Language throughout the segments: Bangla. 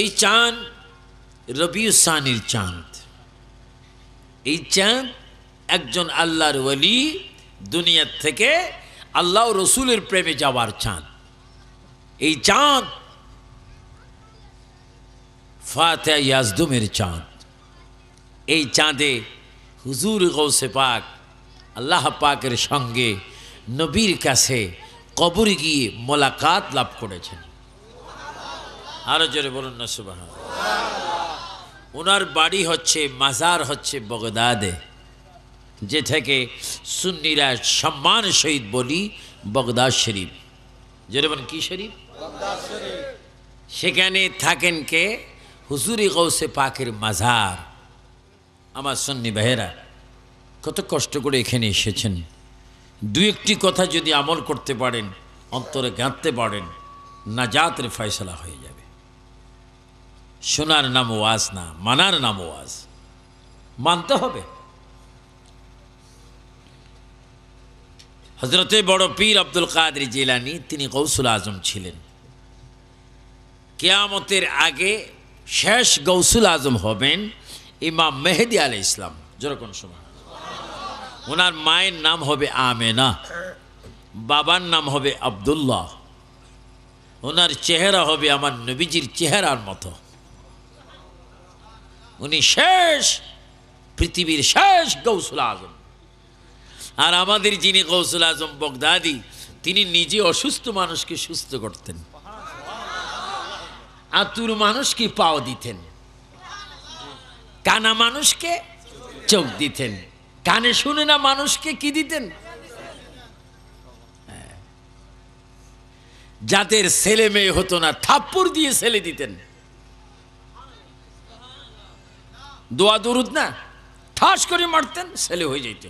এই চাঁদ রবিউসানির চাঁদ এই চাঁদ একজন আল্লাহর ওলি দুনিয়ার থেকে আল্লাহ রসুলের প্রেমে যাওয়ার চাঁদ এই চাঁদ ফাতে ইয়াজদুমের চাঁদ এই চাঁদে হুজুর গৌসে পাক আল্লাহ পাকের সঙ্গে নবীর কাছে কবর গিয়ে মোলাকাত লাভ করেছেন আরো জোরে বলুন না সুবাহ ওনার বাড়ি হচ্ছে মাজার হচ্ছে বগদাদে যে থেকে সুন্নিরা সম্মান সহিত বলি বগদাদ শরীফ জোরে বলেন কি শরীফ সেখানে থাকেন কে হুজুরি গৌসে পাকের মাজার আমার সন্নি বেহেরা কত কষ্ট করে এখানে এসেছেন দু একটি কথা যদি আমল করতে পারেন অন্তরে গাঁথতে পারেন না জাতের ফয়সলা হয়ে যায় শোনার নাম ওয়াজ না মানার নাম ওয়াজ মানতে হবে হজরতে বড় পীর আব্দুল কাদের জেলানি তিনি গৌসুল আজম ছিলেন কেয়ামতের আগে শেষ গৌসুল আজম হবেন ইমাম মেহেদি আলি ইসলাম যেরকম সময় ওনার মায়ের নাম হবে আমেনা বাবার নাম হবে আবদুল্লাহ ওনার চেহারা হবে আমার নবীজির চেহারার মতো উনি শেষ পৃথিবীর শেষ গৌসুল আজম আর আমাদের যিনি গৌসুল আজম বগদাদি তিনি নিজে অসুস্থ মানুষকে সুস্থ করতেন আতুর মানুষকে পাও দিতেন কানা মানুষকে চোখ দিতেন কানে শুনে না মানুষকে কি দিতেন হ্যাঁ। যাদের ছেলে মেয়ে হতো না থাপ্পড় দিয়ে ছেলে দিতেন দোয়া দরুদ না ঠাস করে মারতেন ছেলে হয়ে যেত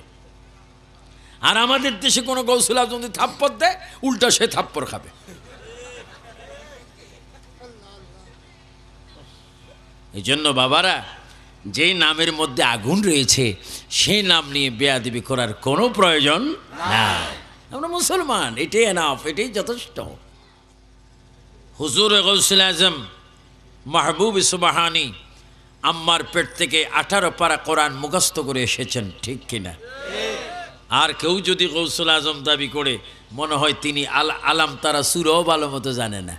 আর আমাদের দেশে কোনো গৌসলা যদি থাপ্পড় দেয় উল্টা সে থাপ্পড় খাবে এই জন্য বাবারা যেই নামের মধ্যে আগুন রয়েছে সেই নাম নিয়ে দেবী করার কোনো প্রয়োজন না আমরা মুসলমান এটাই এনাফ এটাই যথেষ্ট হুজুর গৌসুল আজম মাহবুব ইসবাহানি আম্মার পেট থেকে আঠারো পাড়া কোরআন মুখস্থ করে এসেছেন ঠিক কিনা আর কেউ যদি কৌশল আজম দাবি করে মনে হয় তিনি আল আলাম তারা সুরও ভালো মতো জানে না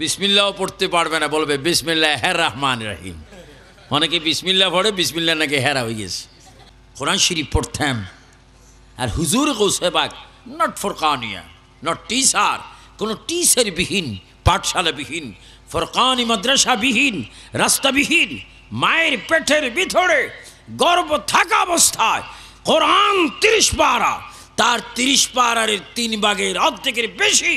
বিসমিল্লাও পড়তে পারবে না বলবে বিসমিল্লা হ্যাঁ রহমান রাহিম অনেকে বিসমিল্লা পড়ে বিসমিল্লা নাকি হেরা হ্যাঁ হয়ে গেছে কোরআন শরীফ পড়তাম আর হুজুর কৌশেবাক নট কানিয়া নট টিচার কোনো পাঠশালা বিহীন ফোরকানি মাদ্রাসাবিহীন রাস্তাবিহীন মায়ের পেটের ভিতরে গর্ব থাকা অবস্থায় কোরআন তিরিশ পাহারা তার তিরিশ পাহারের তিন ভাগের অর্ধেকের বেশি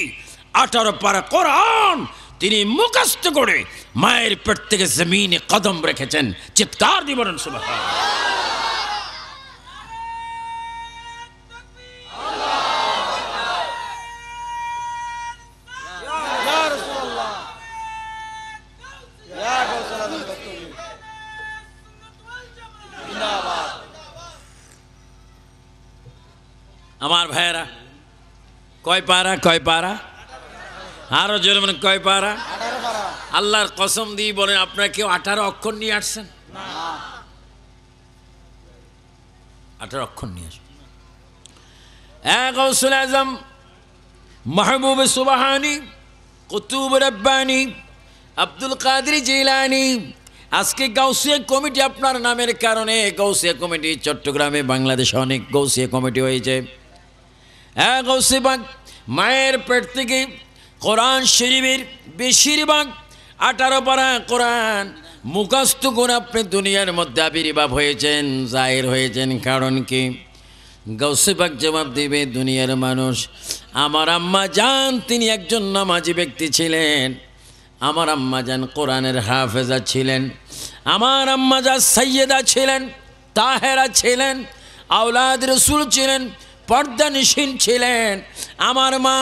আঠারো পারা কোরআন তিনি মুখস্থ করে মায়ের পেট থেকে জমিনে কদম রেখেছেন চিৎকার নিবরণ শুভ আমার ভাইয়েরা কয় পারা কয় পারা আরও জোরে মানে কয় পারা আল্লাহর কসম দিয়ে বলেন আপনার কেউ আঠারো অক্ষর নিয়ে আসছেন আঠারো অক্ষর নিয়ে আসবেন এক অসুল আজম মাহবুব সুবাহানি কুতুব রব্বানি আব্দুল কাদির জিলানি আজকে গাউসিয়া কমিটি আপনার নামের কারণে গাউসিয়া কমিটি চট্টগ্রামে বাংলাদেশে অনেক গাউসিয়া কমিটি হয়েছে হ্যাঁ গৌসিবাগ মায়ের পেট থেকে কোরআন শরীফের বেশিরভাগ আঠারো পারা কোরআন মুখস্থ করে আপনি দুনিয়ার মধ্যে আবির্ভাব হয়েছেন জাহির হয়েছেন কারণ কি গৌসিবাগ জবাব দেবে দুনিয়ার মানুষ আমার আম্মা যান তিনি একজন নামাজি ব্যক্তি ছিলেন আমার আম্মা যান কোরআনের হাফেজা ছিলেন আমার আম্মা যা সৈয়দা ছিলেন তাহেরা ছিলেন আওলাদ রসুল ছিলেন পর্দা নিশীন ছিলেন আমার মা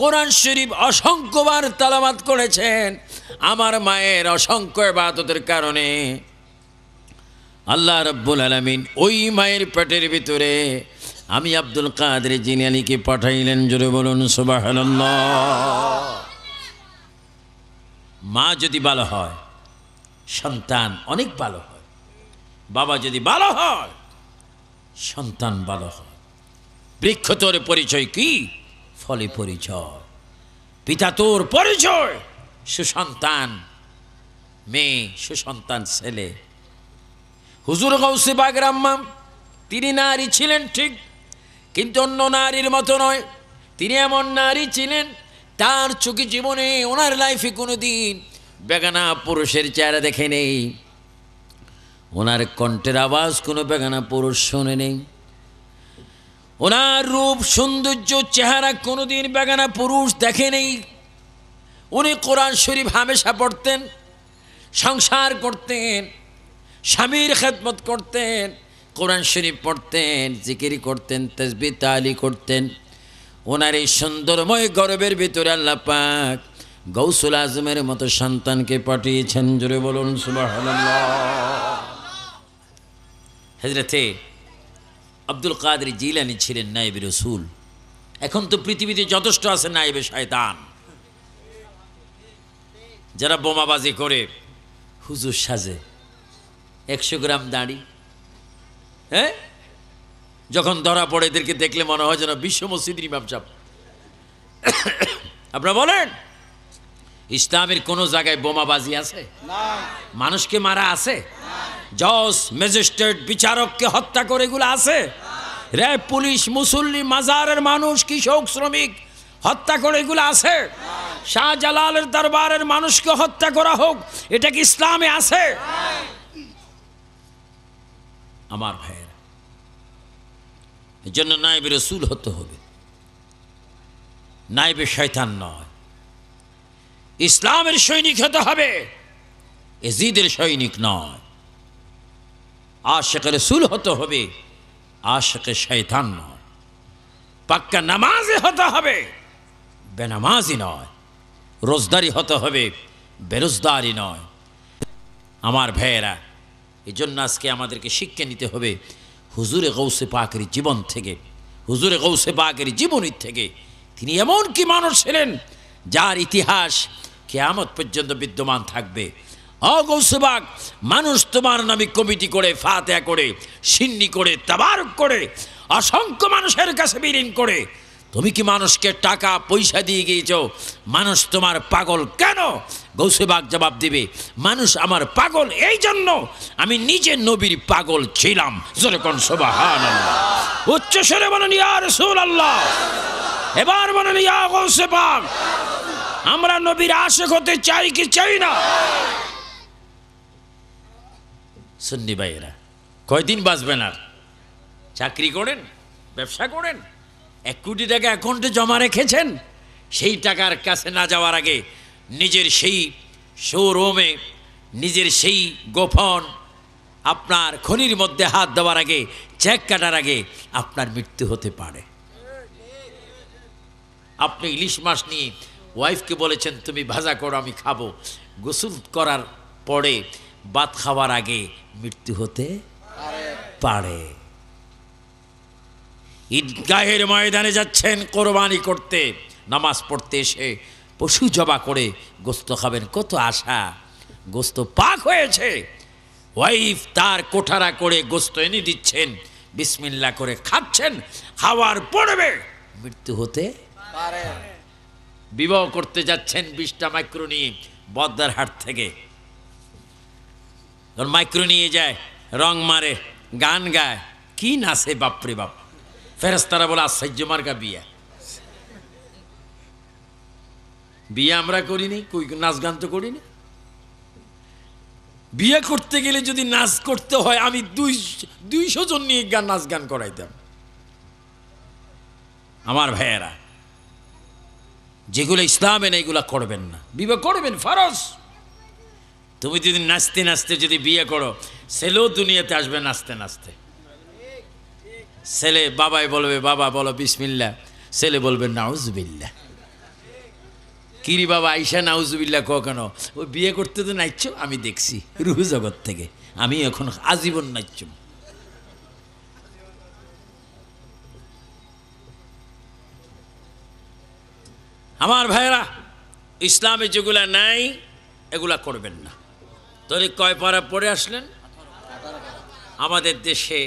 কোরআন শরীফ অসংখ্যবার তালাবাদ করেছেন আমার মায়ের অসংখ্য বাদতের কারণে আল্লাহ রব্বুল আলমিন ওই মায়ের পেটের ভিতরে আমি আব্দুল কাদের জিনিয়ানিকে পাঠাইলেন জোরে বলুন সুবাহ মা যদি ভালো হয় সন্তান অনেক ভালো হয় বাবা যদি ভালো হয় সন্তান ভালো হয় বৃক্ষ তোর পরিচয় কি ফলে পরিচয় পিতা তোর পরিচয় সুসন্তান মেয়ে সুসন্তান ছেলে হুজুর গৌসি বাগরাম্মাম তিনি নারী ছিলেন ঠিক কিন্তু অন্য নারীর মতো নয় তিনি এমন নারী ছিলেন তার চোখে জীবনে ওনার লাইফে কোনো দিন বেগানা পুরুষের চেহারা দেখে নেই ওনার কণ্ঠের আওয়াজ কোনো বেগানা পুরুষ শোনে নেই ওনার রূপ সৌন্দর্য চেহারা কোনোদিন বেগানা পুরুষ দেখেনি উনি কোরআন শরীফ হামেশা পড়তেন সংসার করতেন স্বামীর খেদমত করতেন কোরআন শরীফ পড়তেন জিকিরি করতেন তসবি তালি করতেন ওনার এই সুন্দরময় গর্বের ভিতরে আল্লাহ পাক গৌসুল আজমের মতো সন্তানকে পাঠিয়েছেন জুড়ে বলুন সুবাহ হজরতে আব্দুল কাদের জিলানি ছিলেন নায়েবে রসুল এখন তো পৃথিবীতে যথেষ্ট আছে নায়েবে শায়তান যারা বোমাবাজি করে হুজুর সাজে একশো গ্রাম দাঁড়ি হ্যাঁ যখন ধরা পড়ে এদেরকে দেখলে মনে হয় যেন বিশ্ব মসজিদ ইমাম সাহ আপনারা বলেন ইসলামের কোনো জায়গায় বোমাবাজি আছে মানুষকে মারা আছে জজ ম্যাজিস্ট্রেট বিচারককে হত্যা করে এগুলো আছে রে পুলিশ মুসল্লি মাজারের মানুষ কৃষক শ্রমিক হত্যা করে এগুলো আছে শাহজালালের দরবারের মানুষকে হত্যা করা হোক এটা কি ইসলামে আছে আমার ভাইয়ের জন্য নাইবে রসুল হতে হবে নাইবে শৈতান নয় ইসলামের সৈনিক হতে হবে এজিদের সৈনিক নয় আশেক রসুল হতে হবে আশেকে শৈতান নয় পাক্কা নামাজে হতে হবে বেনামাজি নয় রোজদারি হতে হবে বেরোজদারি নয় আমার ভাইয়েরা এই জন্য আজকে আমাদেরকে শিক্ষা নিতে হবে হুজুরে গৌসে পাকের জীবন থেকে হুজুরে গৌসে পাকের জীবনীর থেকে তিনি এমন কি মানুষ ছিলেন যার ইতিহাস কেয়ামত পর্যন্ত বিদ্যমান থাকবে অগৌসবাক মানুষ তোমার নামে কমিটি করে ফাতেয়া করে সিন্নি করে তাবার করে অসংখ্য মানুষের কাছে বিলীন করে তুমি কি মানুষকে টাকা পয়সা দিয়ে গিয়েছ মানুষ তোমার পাগল কেন গৌসেবাগ জবাব দিবে মানুষ আমার পাগল এই জন্য আমি নিজে নবীর পাগল ছিলাম উচ্চ স্বরে বলেন আল্লাহ এবার বলেন গৌসেবাগ আমরা নবীর আশেক হতে চাই কি চাই না সুন্নি ভাইয়েরা কয়দিন বাঁচবেন আর চাকরি করেন ব্যবসা করেন এক কোটি টাকা অ্যাকাউন্টে জমা রেখেছেন সেই টাকার কাছে না যাওয়ার আগে নিজের সেই শোরুমে নিজের সেই গোপন আপনার খনির মধ্যে হাত দেওয়ার আগে চেক কাটার আগে আপনার মৃত্যু হতে পারে আপনি ইলিশ মাছ নিয়ে ওয়াইফকে বলেছেন তুমি ভাজা করো আমি খাবো গোসল করার পরে ভাত খাওয়ার আগে মৃত্যু হতে পারে ঈদগাহের ময়দানে যাচ্ছেন কোরবানি করতে নামাজ পড়তে এসে পশু জবা করে গোস্ত খাবেন কত আশা গোস্ত পাক হয়েছে ওয়াইফ তার কোঠারা করে গোস্ত এনে দিচ্ছেন বিসমিল্লা করে খাচ্ছেন খাওয়ার পড়বে মৃত্যু হতে বিবাহ করতে যাচ্ছেন বিশটা মাইক্রো নিয়ে বদ্দারহাট থেকে ধর মাইক্রো নিয়ে যায় রং মারে গান গায় কি নাচে বাপরে বাপ তারা বলে আশ্চর্য মার্গা বিয়া বিয়ে আমরা করিনি কই নাচ গান তো করিনি বিয়ে করতে গেলে যদি নাচ করতে হয় আমি দুই দুইশো জন নিয়ে গান নাচ গান করাইতাম আমার ভাইয়েরা যেগুলো ইসলামে না এগুলা করবেন না বিবাহ করবেন ফারস তুমি যদি নাচতে নাচতে যদি বিয়ে করো ছেলেও দুনিয়াতে আসবে নাচতে নাচতে ছেলে বাবাই বলবে বাবা বলো বিসমিল্লা ছেলে বলবে নাউজবিল্লা কিরি বাবা আইসা নাউজবিল্লা কো কেন ও বিয়ে করতে তো নাচছ আমি দেখছি রুহু জগৎ থেকে আমি এখন আজীবন নাচছ আমার ভাইরা ইসলামে যেগুলা নাই এগুলা করবেন না তাহলে কয় পাড়া পড়ে আসলেন আমাদের দেশে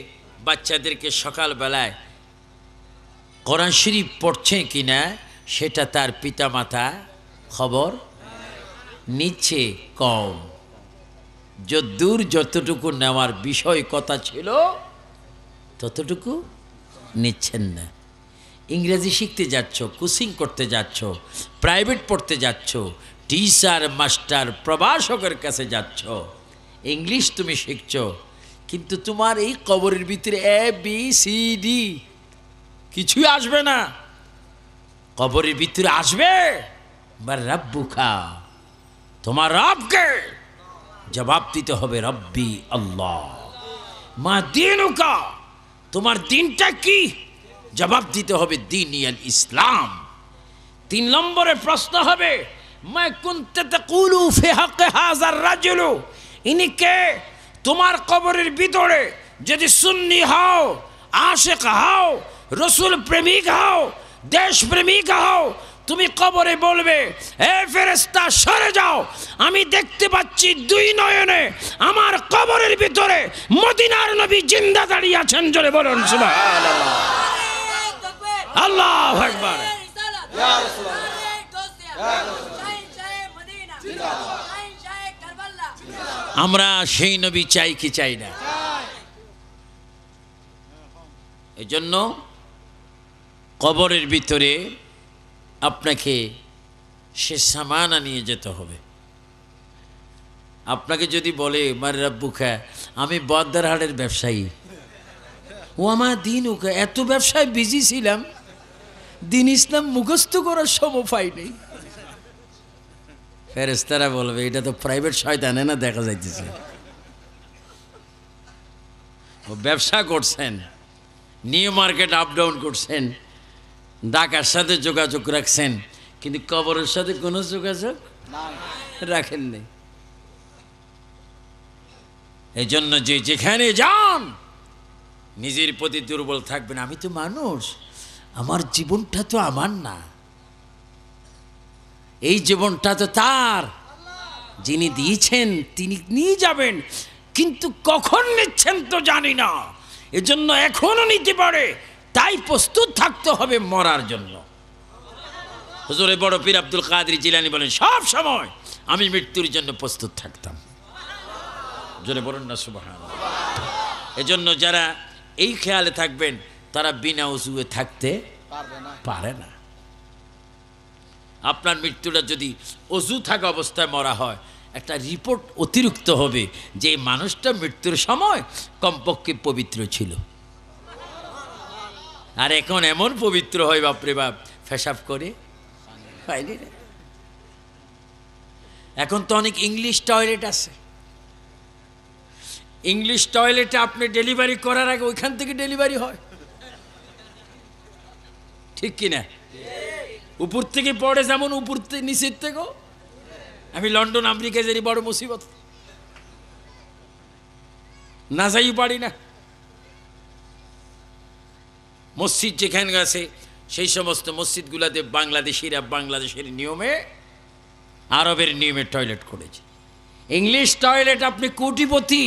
বাচ্চাদেরকে সকালবেলায় কোরআন শরীফ পড়ছে কি না সেটা তার পিতামাতা খবর নিচ্ছে কম যদ্দূর যতটুকু নেওয়ার বিষয় কথা ছিল ততটুকু নিচ্ছেন না ইংরেজি শিখতে যাচ্ছ কোচিং করতে যাচ্ছ প্রাইভেট পড়তে যাচ্ছ টিচার মাস্টার প্রবাসকের কাছে যাচ্ছ ইংলিশ তুমি শিখছ কিন্তু তোমার এই কবরের ভিতরে এ বি সি ডি কিছুই আসবে না কবরের ভিতরে আসবে বা খা তোমার রবকে জবাব দিতে হবে রব্বি আল্লাহ মা দিনুকা তোমার দিনটা কি জবাব দিতে হবে দিন ইসলাম তিন নম্বরে প্রশ্ন হবে হাজার ইনি কে তোমার কবরের ভিতরে যদি সুন্নি হও আশেক হও রসুল প্রেমিক হও দেশ প্রেমিক হও তুমি কবরে বলবে এ ফেরেস্তা সরে যাও আমি দেখতে পাচ্ছি দুই নয়নে আমার কবরের ভিতরে মদিনার নবী জিন্দা দাঁড়িয়ে আছেন জোরে বলুন আল্লাহ একবার আমরা সেই নবী চাই কি চাই না এজন্য কবরের ভিতরে আপনাকে সে সামানা নিয়ে যেতে হবে আপনাকে যদি বলে রাব্বু রাব্বুখা আমি হাটের ব্যবসায়ী ও আমার দিন ওকে এত ব্যবসায় বিজি ছিলাম দিন ইসলাম মুখস্থ করার সময় পাইনি নেই ফেরেস্তারা বলবে এটা তো প্রাইভেট শয়তানে না দেখা যাইতেছে ব্যবসা করছেন নিউ মার্কেট আপ ডাউন করছেন ডাকার সাথে যোগাযোগ রাখছেন কিন্তু কবরের সাথে কোনো যোগাযোগ রাখেননি এই জন্য যে যেখানে যান নিজের প্রতি দুর্বল থাকবেন আমি তো মানুষ আমার জীবনটা তো আমার না এই জীবনটা তো তার যিনি দিয়েছেন তিনি নিয়ে যাবেন কিন্তু কখন নিচ্ছেন তো জানি না এজন্য এখনও নিতে পারে তাই প্রস্তুত থাকতে হবে মরার জন্য হুজুরে বড় পীর আব্দুল কাদের জিলানি বলেন সব সময় আমি মৃত্যুর জন্য প্রস্তুত থাকতাম জোরে বলুন না সুবাহান এজন্য যারা এই খেয়ালে থাকবেন তারা বিনা উজুয়ে থাকতে পারে না আপনার মৃত্যুটা যদি অজু থাকা অবস্থায় মরা হয় একটা রিপোর্ট অতিরিক্ত হবে যে মানুষটা মৃত্যুর সময় কমপক্ষে পবিত্র ছিল আর এখন এমন পবিত্র হয় বাপরে বাপ ফেসাপ করে এখন তো অনেক ইংলিশ টয়লেট আছে ইংলিশ টয়লেটে আপনি ডেলিভারি করার আগে ওইখান থেকে ডেলিভারি হয় ঠিক কিনা উপর থেকে পড়ে যেমন উপর থেকে নিচের থেকেও আমি লন্ডন আমেরিকায় যাই বড় মুসিবত না যাই পারি না মসজিদ যেখানে আছে সেই সমস্ত মসজিদগুলোতে বাংলাদেশিরা বাংলাদেশের নিয়মে আরবের নিয়মে টয়লেট করেছে ইংলিশ টয়লেট আপনি কোটিপতি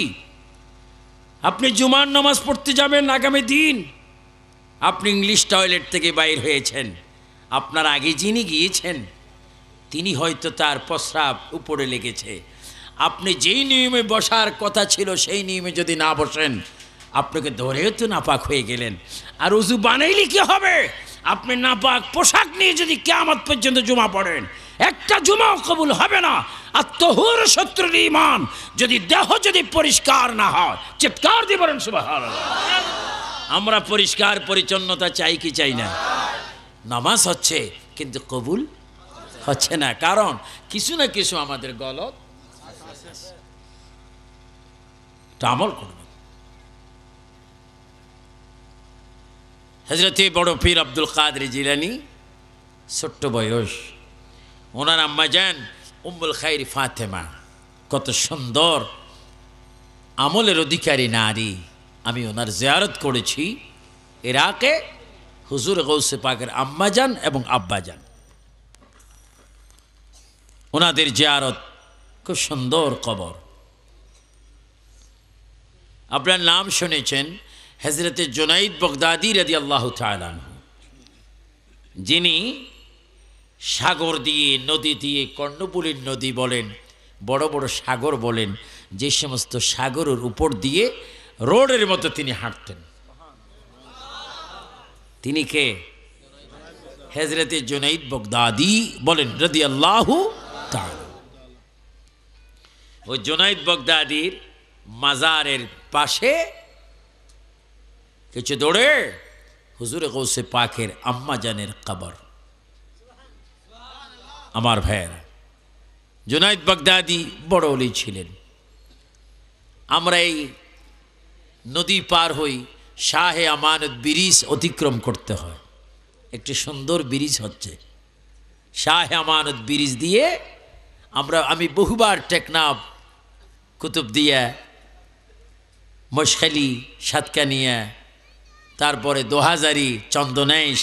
আপনি জুমার নামাজ পড়তে যাবেন আগামী দিন আপনি ইংলিশ টয়লেট থেকে বাইর হয়েছেন আপনার আগে যিনি গিয়েছেন তিনি হয়তো তার প্রস্রাব উপরে লেগেছে আপনি যেই নিয়মে বসার কথা ছিল সেই নিয়মে যদি না বসেন আপনাকে ধরেও তো নাপাক হয়ে গেলেন আর উজু বানাইলে কি হবে আপনি নাপাক পোশাক নিয়ে যদি কেমন পর্যন্ত জুমা পড়েন একটা জুমাও কবুল হবে না আর তহুর শত্রুর ইমান যদি দেহ যদি পরিষ্কার না হয় চিৎকার দিয়ে বলেন সুবাহ আমরা পরিষ্কার পরিচ্ছন্নতা চাই কি চাই না নামাজ হচ্ছে কিন্তু কবুল হচ্ছে না কারণ কিছু না কিছু আমাদের গলত আমল করবে হজরতে বড় পীর আব্দুল কাদরি জিলানি ছোট্ট বয়স ওনার আম্মা যান উম্বুল খাইর ফাতেমা কত সুন্দর আমলের অধিকারী নারী আমি ওনার জেয়ারত করেছি এরাকে হুজুর গৌসে পাকের যান এবং আব্বাজান ওনাদের জিয়ারত খুব সুন্দর কবর আপনার নাম শুনেছেন হজরতে জোনাইদ বগদাদি রদি আল্লাহ যিনি সাগর দিয়ে নদী দিয়ে কর্ণপুরীর নদী বলেন বড় বড় সাগর বলেন যে সমস্ত সাগরের উপর দিয়ে রোডের মতো তিনি হাঁটতেন তিনি কে হেজরতে জুনাইদ বগদাদি বলেন রদি আল্লাহ ওই জুনাইদ বগদাদির মাজারের পাশে কিছু দৌড়ে হুজুরে গৌসে পাখের আম্মা জানের কবর আমার ভাইয়েরা জুনাইদ বগদাদি বড় ওলি ছিলেন আমরা এই নদী পার হই শাহে আমানত ব্রিজ অতিক্রম করতে হয় একটি সুন্দর ব্রিজ হচ্ছে শাহে আমানত ব্রিজ দিয়ে আমরা আমি বহুবার টেকনাফ দিয়া মশখালি সাতকানিয়া তারপরে দোহাজারি চন্দনেশ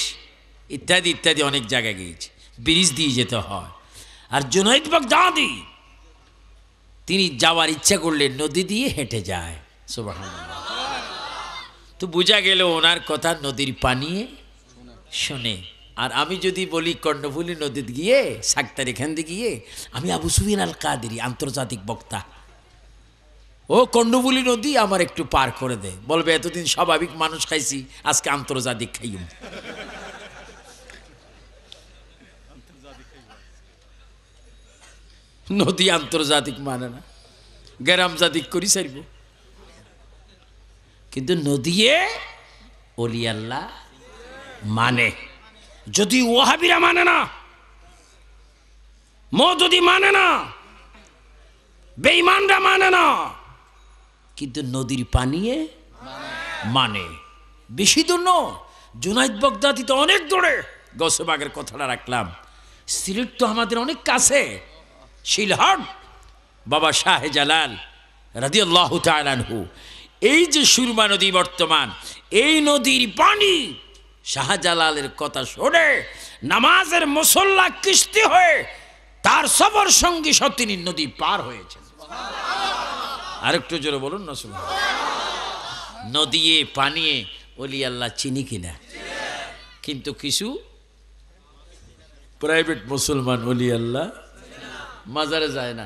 ইত্যাদি ইত্যাদি অনেক জায়গায় গিয়েছি ব্রিজ দিয়ে যেতে হয় আর জুনাইদ বাগদাদি তিনি যাওয়ার ইচ্ছা করলে নদী দিয়ে হেঁটে যায় সুবাহ তো বোঝা গেল ওনার কথা নদীর পানিয়ে শোনে আর আমি যদি বলি কর্ণফুলি নদীতে গিয়ে সাক্তার এখান দিয়ে গিয়ে আমি আবু সুবিন আল কাদেরি আন্তর্জাতিক বক্তা ও কর্ণফুলি নদী আমার একটু পার করে দে বলবে এতদিন স্বাভাবিক মানুষ খাইছি আজকে আন্তর্জাতিক খাই নদী আন্তর্জাতিক মানে না গ্রাম জাতিক করি সারিব কিন্তু নদিয়ে অলি আল্লাহ মানে যদি ওহাবিরা মানে না যদি মানে না বেইমানরা মানে না কিন্তু নদীর পানিয়ে মানে বেশি দূর নয় জুনাইদ বগদাদি তো অনেক দূরে গসবাগের কথাটা রাখলাম সিলেট তো আমাদের অনেক কাছে শিলহাট বাবা শাহে জালাল আল্লাহ হু এই যে সুরমা নদী বর্তমান এই নদীর পানি শাহজালালের কথা শোনে নামাজের মুসল্লা কিস্তি হয়ে তার সবর সঙ্গী সতিনী নদী পার হয়েছেন আরেকটু জোরে বলুন না শুনুন নদীয়ে পানিয়ে অলি আল্লাহ চিনি কিনা কিন্তু কিছু প্রাইভেট মুসলমান অলি আল্লাহ মাজারে যায় না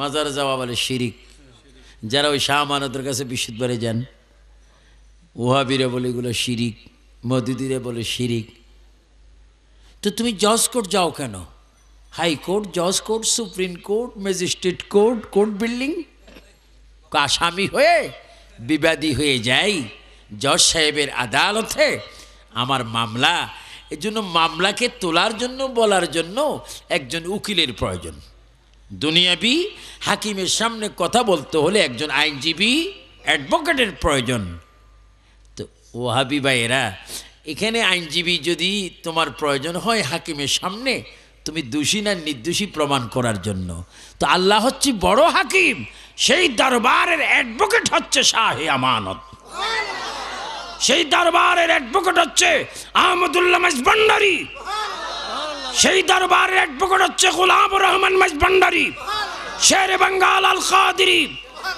মাজারে যাওয়া বলে শিরিক যারা ওই শাহ মানতের কাছে বিশুদ্ধবারে যান ওহাবিরে বলে এগুলো শিরিক মধুদিরে বলে শিরিক তো তুমি জজ কোর্ট যাও কেন হাইকোর্ট জজ court supreme court magistrate court court building আসামি হয়ে বিবাদী হয়ে যাই জজ সাহেবের আদালতে আমার মামলা এজন্য মামলাকে তোলার জন্য বলার জন্য একজন উকিলের প্রয়োজন দুনিয়াবি হাকিমের সামনে কথা বলতে হলে একজন আইনজীবী অ্যাডভোকেটের প্রয়োজন তো ওহাবি বা এরা এখানে আইনজীবী যদি তোমার প্রয়োজন হয় হাকিমের সামনে তুমি দোষী না নির্দোষী প্রমাণ করার জন্য তো আল্লাহ হচ্ছে বড় হাকিম সেই দরবারের অ্যাডভোকেট হচ্ছে শাহে আমানত সেই দরবারের অ্যাডভোকেট হচ্ছে আহমদুল্লাহ ভান্ডারী সেই দরবারের অ্যাডভোকেট হচ্ছে গুলাম রহমান মাস ভান্ডারি শের বাঙ্গাল আল খাদি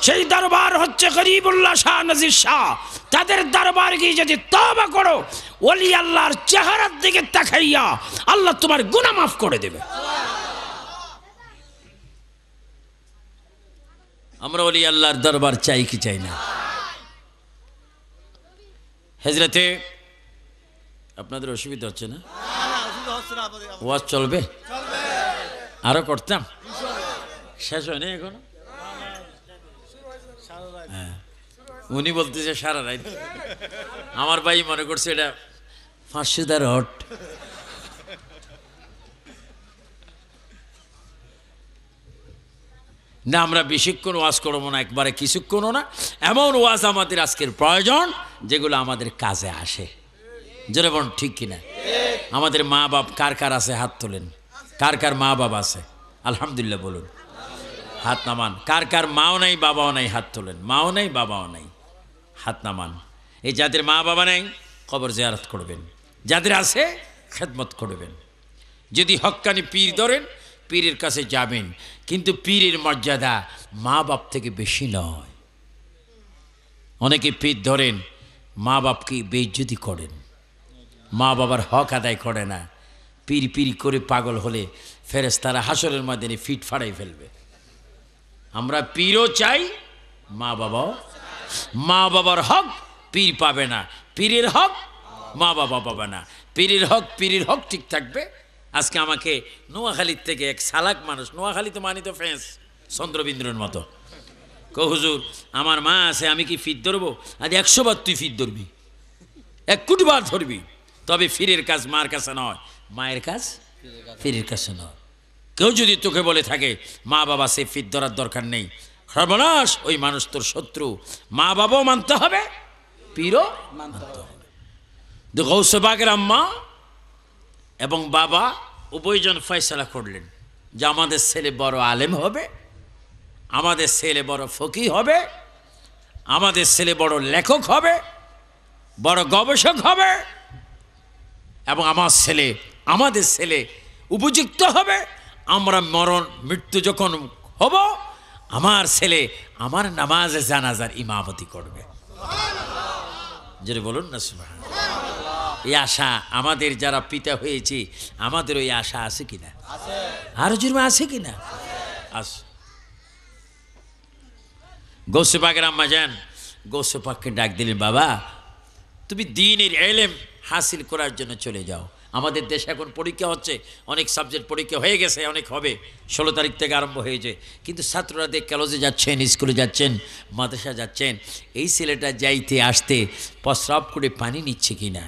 সেই দরবার হচ্ছে গরিবুল্লাহ শাহ নজির শাহ তাদের দরবার গিয়ে যদি তবা করো ওলি আল্লাহর চেহারার দিকে তাকাইয়া আল্লাহ তোমার গুণা মাফ করে দেবে আমরা ওলি আল্লাহর দরবার চাই কি চাই না হেজরাতে আপনাদের অসুবিধা হচ্ছে না ওয়াজ চলবে আরো করতাম শেষ হয়নি এখনো হ্যাঁ। উনি বলতেছে সারা রাইত আমার ভাই মনে করছে এটা ফাঁসিদার হট না আমরা বেশিক্ষণ ওয়াজ করবো না একবারে কিছুক্ষণও না এমন ওয়াজ আমাদের আজকের প্রয়োজন যেগুলো আমাদের কাজে আসে যেরকম ঠিক কিনা আমাদের মা বাপ কার কার আছে হাত তোলেন কার কার মা বাপ আছে আলহামদুলিল্লাহ বলুন হাত নামান কার কার মাও নাই বাবাও নাই হাত তোলেন মাও নাই বাবাও নাই হাত নামান এই যাদের মা বাবা নাই কবর জেয়ারত করবেন যাদের আছে খেদমত করবেন যদি হক্কানি পীর ধরেন পীরের কাছে যাবেন কিন্তু পীরের মর্যাদা মা বাপ থেকে বেশি নয় অনেকে পীর ধরেন মা বাপকে বেজ্জুতি করেন মা বাবার হক আদায় করে না পির পির করে পাগল হলে ফেরেস তারা হাসরের মাধ্যমে ফিট ফাড়াই ফেলবে আমরা পীরও চাই মা বাবাও মা বাবার হক পীর পাবে না পীরের হক মা বাবা পাবে না পীরের হক পীরের হক ঠিক থাকবে আজকে আমাকে নোয়াখালীর থেকে এক সালাক মানুষ নোয়াখালী তো তো ফেঁস চন্দ্রবিন্দ্রর মতো কহুজুর আমার মা আছে আমি কি ফিট ধরবো আজ একশো বার তুই ফিট ধরবি এক কোটি বার ধরবি তবে ফিরের কাজ মার কাছে নয় মায়ের কাজ ফিরের কাছে নয় কেউ যদি তোকে বলে থাকে মা বাবা সে ফির ধরার দরকার নেই সর্বনাশ ওই মানুষ তোর শত্রু মা বাবাও মানতে হবে পীরও মানতে হবে গৌসবাগের আম্মা এবং বাবা উভয়জন ফয়সলা করলেন যে আমাদের ছেলে বড় আলেম হবে আমাদের ছেলে বড় ফকি হবে আমাদের ছেলে বড় লেখক হবে বড় গবেষক হবে এবং আমার ছেলে আমাদের ছেলে উপযুক্ত হবে আমরা মরণ মৃত্যু যখন হব আমার ছেলে আমার নামাজে জানাজার ইমামতি করবে যেটা বলুন না সুবাহ এই আশা আমাদের যারা পিতা হয়েছে আমাদের ওই আশা আছে কিনা আরো জন্ম আছে কিনা আস গৌসে পাকের আম্মা যান গৌসে পাককে ডাক দিলেন বাবা তুমি দিনের এলেম হাসিল করার জন্য চলে যাও আমাদের দেশে এখন পরীক্ষা হচ্ছে অনেক সাবজেক্ট পরীক্ষা হয়ে গেছে অনেক হবে ষোলো তারিখ থেকে আরম্ভ হয়েছে কিন্তু ছাত্ররা দেখ কলেজে যাচ্ছেন স্কুলে যাচ্ছেন মাদ্রাসা যাচ্ছেন এই ছেলেটা যাইতে আসতে প্রস্রাব করে পানি নিচ্ছে কি না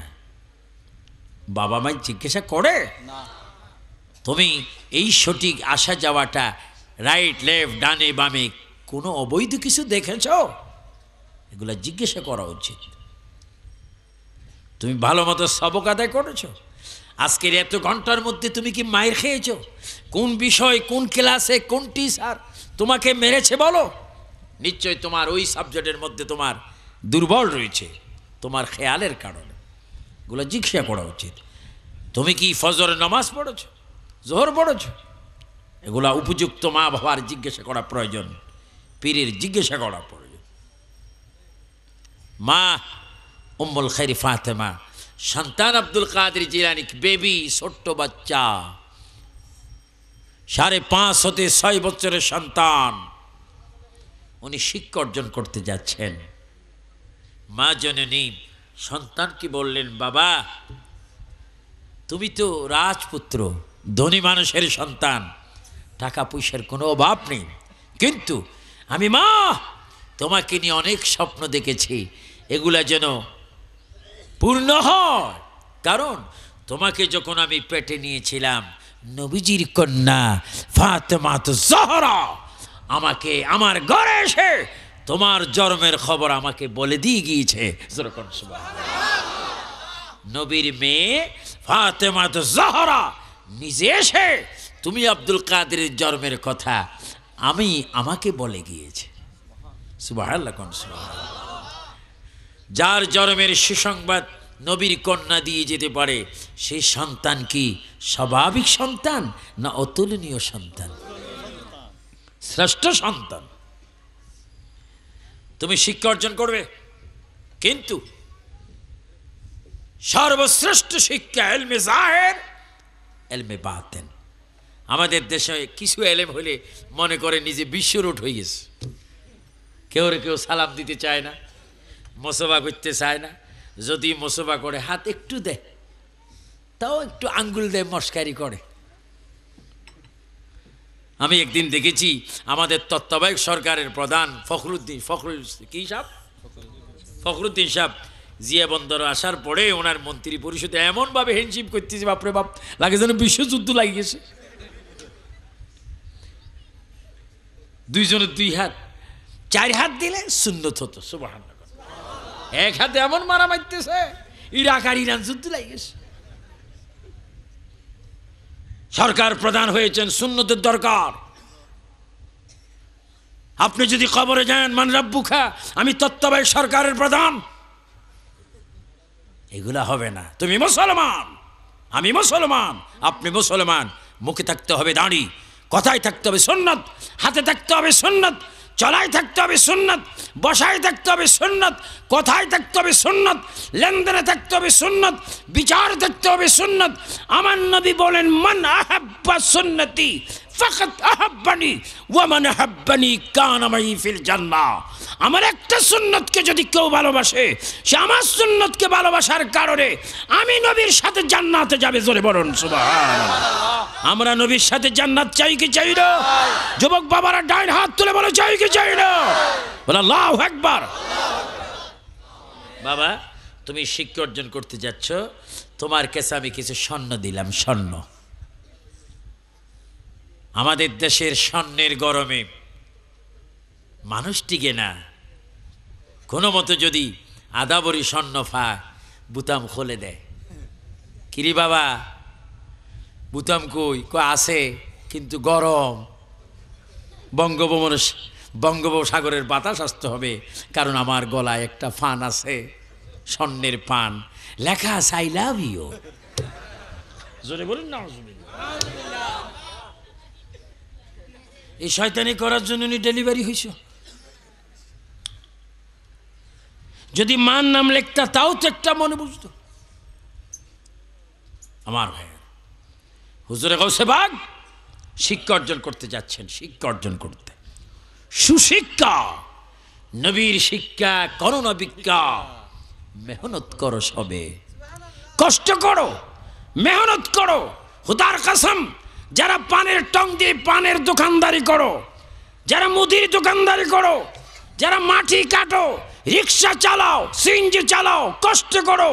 বাবা মাই জিজ্ঞাসা করে তুমি এই সঠিক আসা যাওয়াটা রাইট লেফট ডানে বামে কোনো অবৈধ কিছু দেখেছ এগুলা জিজ্ঞাসা করা উচিত তুমি ভালো মতো সবক আদায় করেছো আজকের এত ঘন্টার মধ্যে তুমি কি মায়ের খেয়েছো কোন বিষয় কোন ক্লাসে কোন টিচার তোমাকে মেরেছে বলো নিশ্চয় তোমার ওই সাবজেক্টের মধ্যে তোমার দুর্বল রয়েছে তোমার খেয়ালের কারণে এগুলো জিজ্ঞাসা করা উচিত তুমি কি ফজর নামাজ পড়েছ জোহর পড়েছ এগুলা উপযুক্ত মা বাবার জিজ্ঞাসা করা প্রয়োজন পীরের জিজ্ঞাসা করা প্রয়োজন মা উম্মুল খেরি ফাতেমা সন্তান আব্দুল কাদের জিলানি বেবি ছোট্ট বাচ্চা সাড়ে পাঁচ হতে ছয় বছরের সন্তান উনি শিক্ষা অর্জন করতে যাচ্ছেন মা জননী কি বললেন বাবা তুমি তো রাজপুত্র ধনী মানুষের সন্তান টাকা পয়সার কোনো অভাব নেই কিন্তু আমি মা তোমাকে নিয়ে অনেক স্বপ্ন দেখেছি এগুলা যেন পূর্ণ হয় কারণ তোমাকে যখন আমি পেটে নিয়েছিলাম নবীজির কন্যা ফাতেমাত জহরা আমাকে আমার ঘরে এসে তোমার জন্মের খবর আমাকে বলে দিয়ে গিয়েছে নবীর মেয়ে ফাতেমাত জহরা নিজে এসে তুমি আব্দুল কাদের জন্মের কথা আমি আমাকে বলে গিয়েছে সুবাহ যার জরমের সুসংবাদ নবীর কন্যা দিয়ে যেতে পারে সেই সন্তান কি স্বাভাবিক সন্তান না অতুলনীয় সন্তান শ্রেষ্ঠ সন্তান তুমি শিক্ষা অর্জন করবে কিন্তু সর্বশ্রেষ্ঠ শিক্ষা এলমে জাহের এলমে বাতেন আমাদের দেশে কিছু এলেম হলে মনে করে নিজে বিশ্বরোট হয়ে গেছে কেউ কেউ সালাম দিতে চায় না মোসবা করতে চায় না যদি মোসবা করে হাত একটু দে তাও একটু আঙ্গুল দেয় মস্কারি করে আমি একদিন দেখেছি আমাদের তত্ত্বাবধায়ক সরকারের প্রধান ফখরুদ্দিন ফখরুল কী সাহ ফখরুদ্দিন সাহ জিয়া বন্দর আসার পরে ওনার মন্ত্রী পরিষদে এমনভাবে হেনশিপ করতেছে বাপরে বাপ লাগে যেন বিশ্বযুদ্ধ লাগে গেছে দুইজনের দুই হাত চার হাত দিলে সুন্দর হতো সুবাহান্ন এক হাতে এমন মারা মারতেছে ইরাক আর ইরান যুদ্ধ লাগিয়েছে সরকার প্রধান হয়েছেন শূন্যদের দরকার আপনি যদি খবরে যান খা আমি তত্ত্বাবায় সরকারের প্রধান এগুলা হবে না তুমি মুসলমান আমি মুসলমান আপনি মুসলমান মুখে থাকতে হবে দাঁড়ি কথায় থাকতে হবে সন্ন্যত হাতে থাকতে হবে সন্ন্যত চলাই থাকতে হবে সুন্নত বসাই থাকতে হবে সুন্নত কথায় থাকতে হবে সুন্নত লেনদেনে থাকতে হবে সুন্নত বিচার থাকতে হবে সুন্নত আমার নবী বলেন মন আহাব্বা সুন্নতি ফকত আহাব্বানি ওয়া মান আহাব্বানি কান কানামাই ফিল জান্নাহ আমার একটা সুন্নতকে যদি কেউ ভালোবাসে সে আমার সুন্নতকে ভালোবাসার কারণে আমি নবীর সাথে জান্নাতে যাবে জোরে বরণ সুবাহ আমরা নবীর সাথে জান্নাত চাই কি চাই না যুবক বাবারা ডাইন হাত তুলে বলে চাই কি চাই না বলে আল্লাহ একবার বাবা তুমি শিক্ষা অর্জন করতে যাচ্ছ তোমার কাছে আমি কিছু স্বর্ণ দিলাম স্বর্ণ আমাদের দেশের স্বর্ণের গরমে মানুষটিকে না কোনো মতো যদি আদা স্বর্ণ ফা বুতাম খোলে দেয় কিরি বাবা বুতাম কই ক আছে কিন্তু গরম বঙ্গবন বঙ্গোপসাগরের বাতাস আসতে হবে কারণ আমার গলায় একটা ফান আছে স্বর্ণের পান লেখা আছে আই লাভ ইউ জোরে বলুন না এই শয়তানি করার জন্য উনি ডেলিভারি হয়েছ যদি মার নাম লেখতা তাও তো একটা মনে বুঝত আমার ভাইয়ের হুজুরে সেবাগ শিক্ষা অর্জন করতে যাচ্ছেন শিক্ষা অর্জন করতে সুশিক্ষা নবীর শিক্ষা করো না বিজ্ঞা মেহনত করো সবে কষ্ট করো মেহনত করো হুদার কাসম যারা পানের টং দিয়ে পানের দোকানদারি করো যারা মুদির দোকানদারি করো যারা মাটি কাটো রিক্সা চালাও সিঞ্জি চালাও কষ্ট করো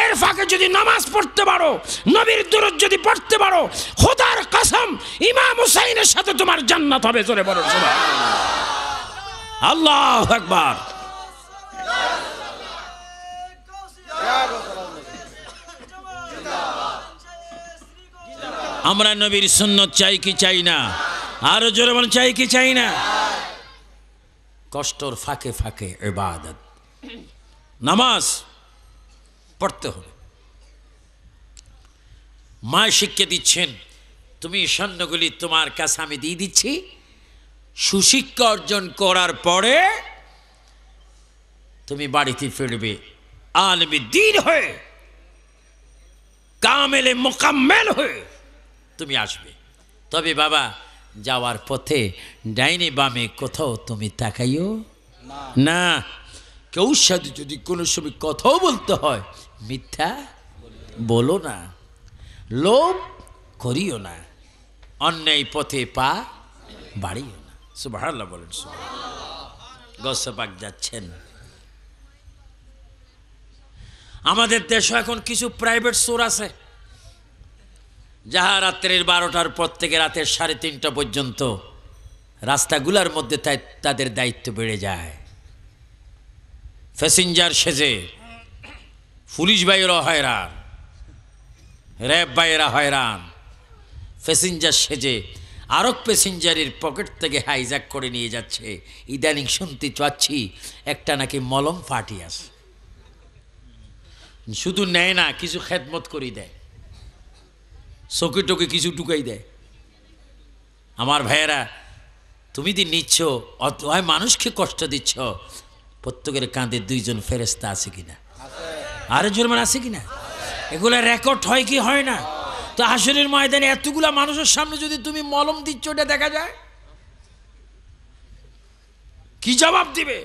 এর ফাঁকে যদি নামাজ পড়তে পারো নবীর দূরত যদি পড়তে পারো খোদার কাসম ইমাম হুসাইনের সাথে তোমার জান্নাত হবে জোরে বলো আল্লাহ একবার আমরা নবীর সুন্নত চাই কি চাই না আরো জোরে চাই কি চাই না কষ্টর ফাঁকে ফাঁকে এবাদত নামাজ পড়তে হবে মা শিক্ষা দিচ্ছেন তুমি সৈন্যগুলি তোমার কাছে আমি দিয়ে দিচ্ছি সুশিক্ষা অর্জন করার পরে তুমি বাড়িতে ফিরবে আলমি দিন হয়ে কামেলে মোকাম্মেল হয়ে তুমি আসবে তবে বাবা যাওয়ার পথে ডাইনে বামে কোথাও তুমি তাকাইও না কেউ সাথে যদি কোনো সময় কথাও বলতে হয় মিথ্যা বলো না লোভ করিও না অন্যায় পথে পা বাড়িও না সুবাহ বলেন গসপাক যাচ্ছেন আমাদের দেশে এখন কিছু প্রাইভেট সোর আছে যাহা রাত্রের বারোটার পর থেকে রাতের সাড়ে তিনটা পর্যন্ত রাস্তাগুলার মধ্যে তাই তাদের দায়িত্ব বেড়ে যায় প্যাসেঞ্জার সেজে পুলিশ বাইরা হয়রান র্যাব বাইরা হয়রান প্যাসেঞ্জার সেজে আরক প্যাসেঞ্জারের পকেট থেকে হাইজ্যাক করে নিয়ে যাচ্ছে ইদানিং শুনতে চাচ্ছি একটা নাকি মলম ফাটিয়াস আছে শুধু নেয় না কিছু খেদমত করে দেয় চোখে টোকে কিছু টুকাই দেয় আমার ভাইয়েরা তুমি দিন নিচ্ছ হয় মানুষকে কষ্ট দিচ্ছ প্রত্যেকের কাঁধে দুইজন ফেরেস্তা আছে কিনা আরো জোরমান আছে কিনা এগুলো রেকর্ড হয় কি হয় না তো আসরের ময়দানে এতগুলা মানুষের সামনে যদি তুমি মলম দিচ্ছ ওটা দেখা যায় কি জবাব দিবে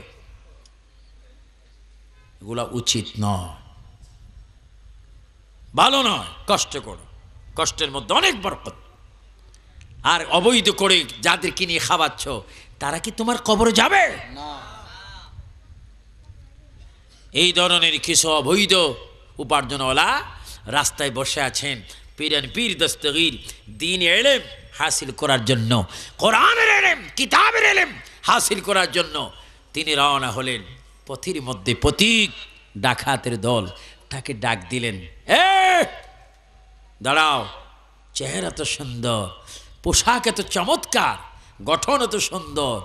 এগুলা উচিত নয় ভালো নয় কষ্ট করো কষ্টের মধ্যে অনেক বরকত আর অবৈধ করে যাদেরকে নিয়ে খাওয়াচ্ছ তারা কি তোমার কবরে যাবে এই ধরনের কিছু অবৈধ উপার্জনওয়ালা রাস্তায় বসে আছেন পিরান পীর দস্তগীর দিন এলেম হাসিল করার জন্য কোরআনের এলেম কিতাবের এলেম হাসিল করার জন্য তিনি রওনা হলেন পথির মধ্যে প্রতীক ডাকাতের দল তাকে ডাক দিলেন হ্যাঁ দাঁড়াও চেহারা তো সুন্দর পোশাক এত চমৎকার গঠন এত সুন্দর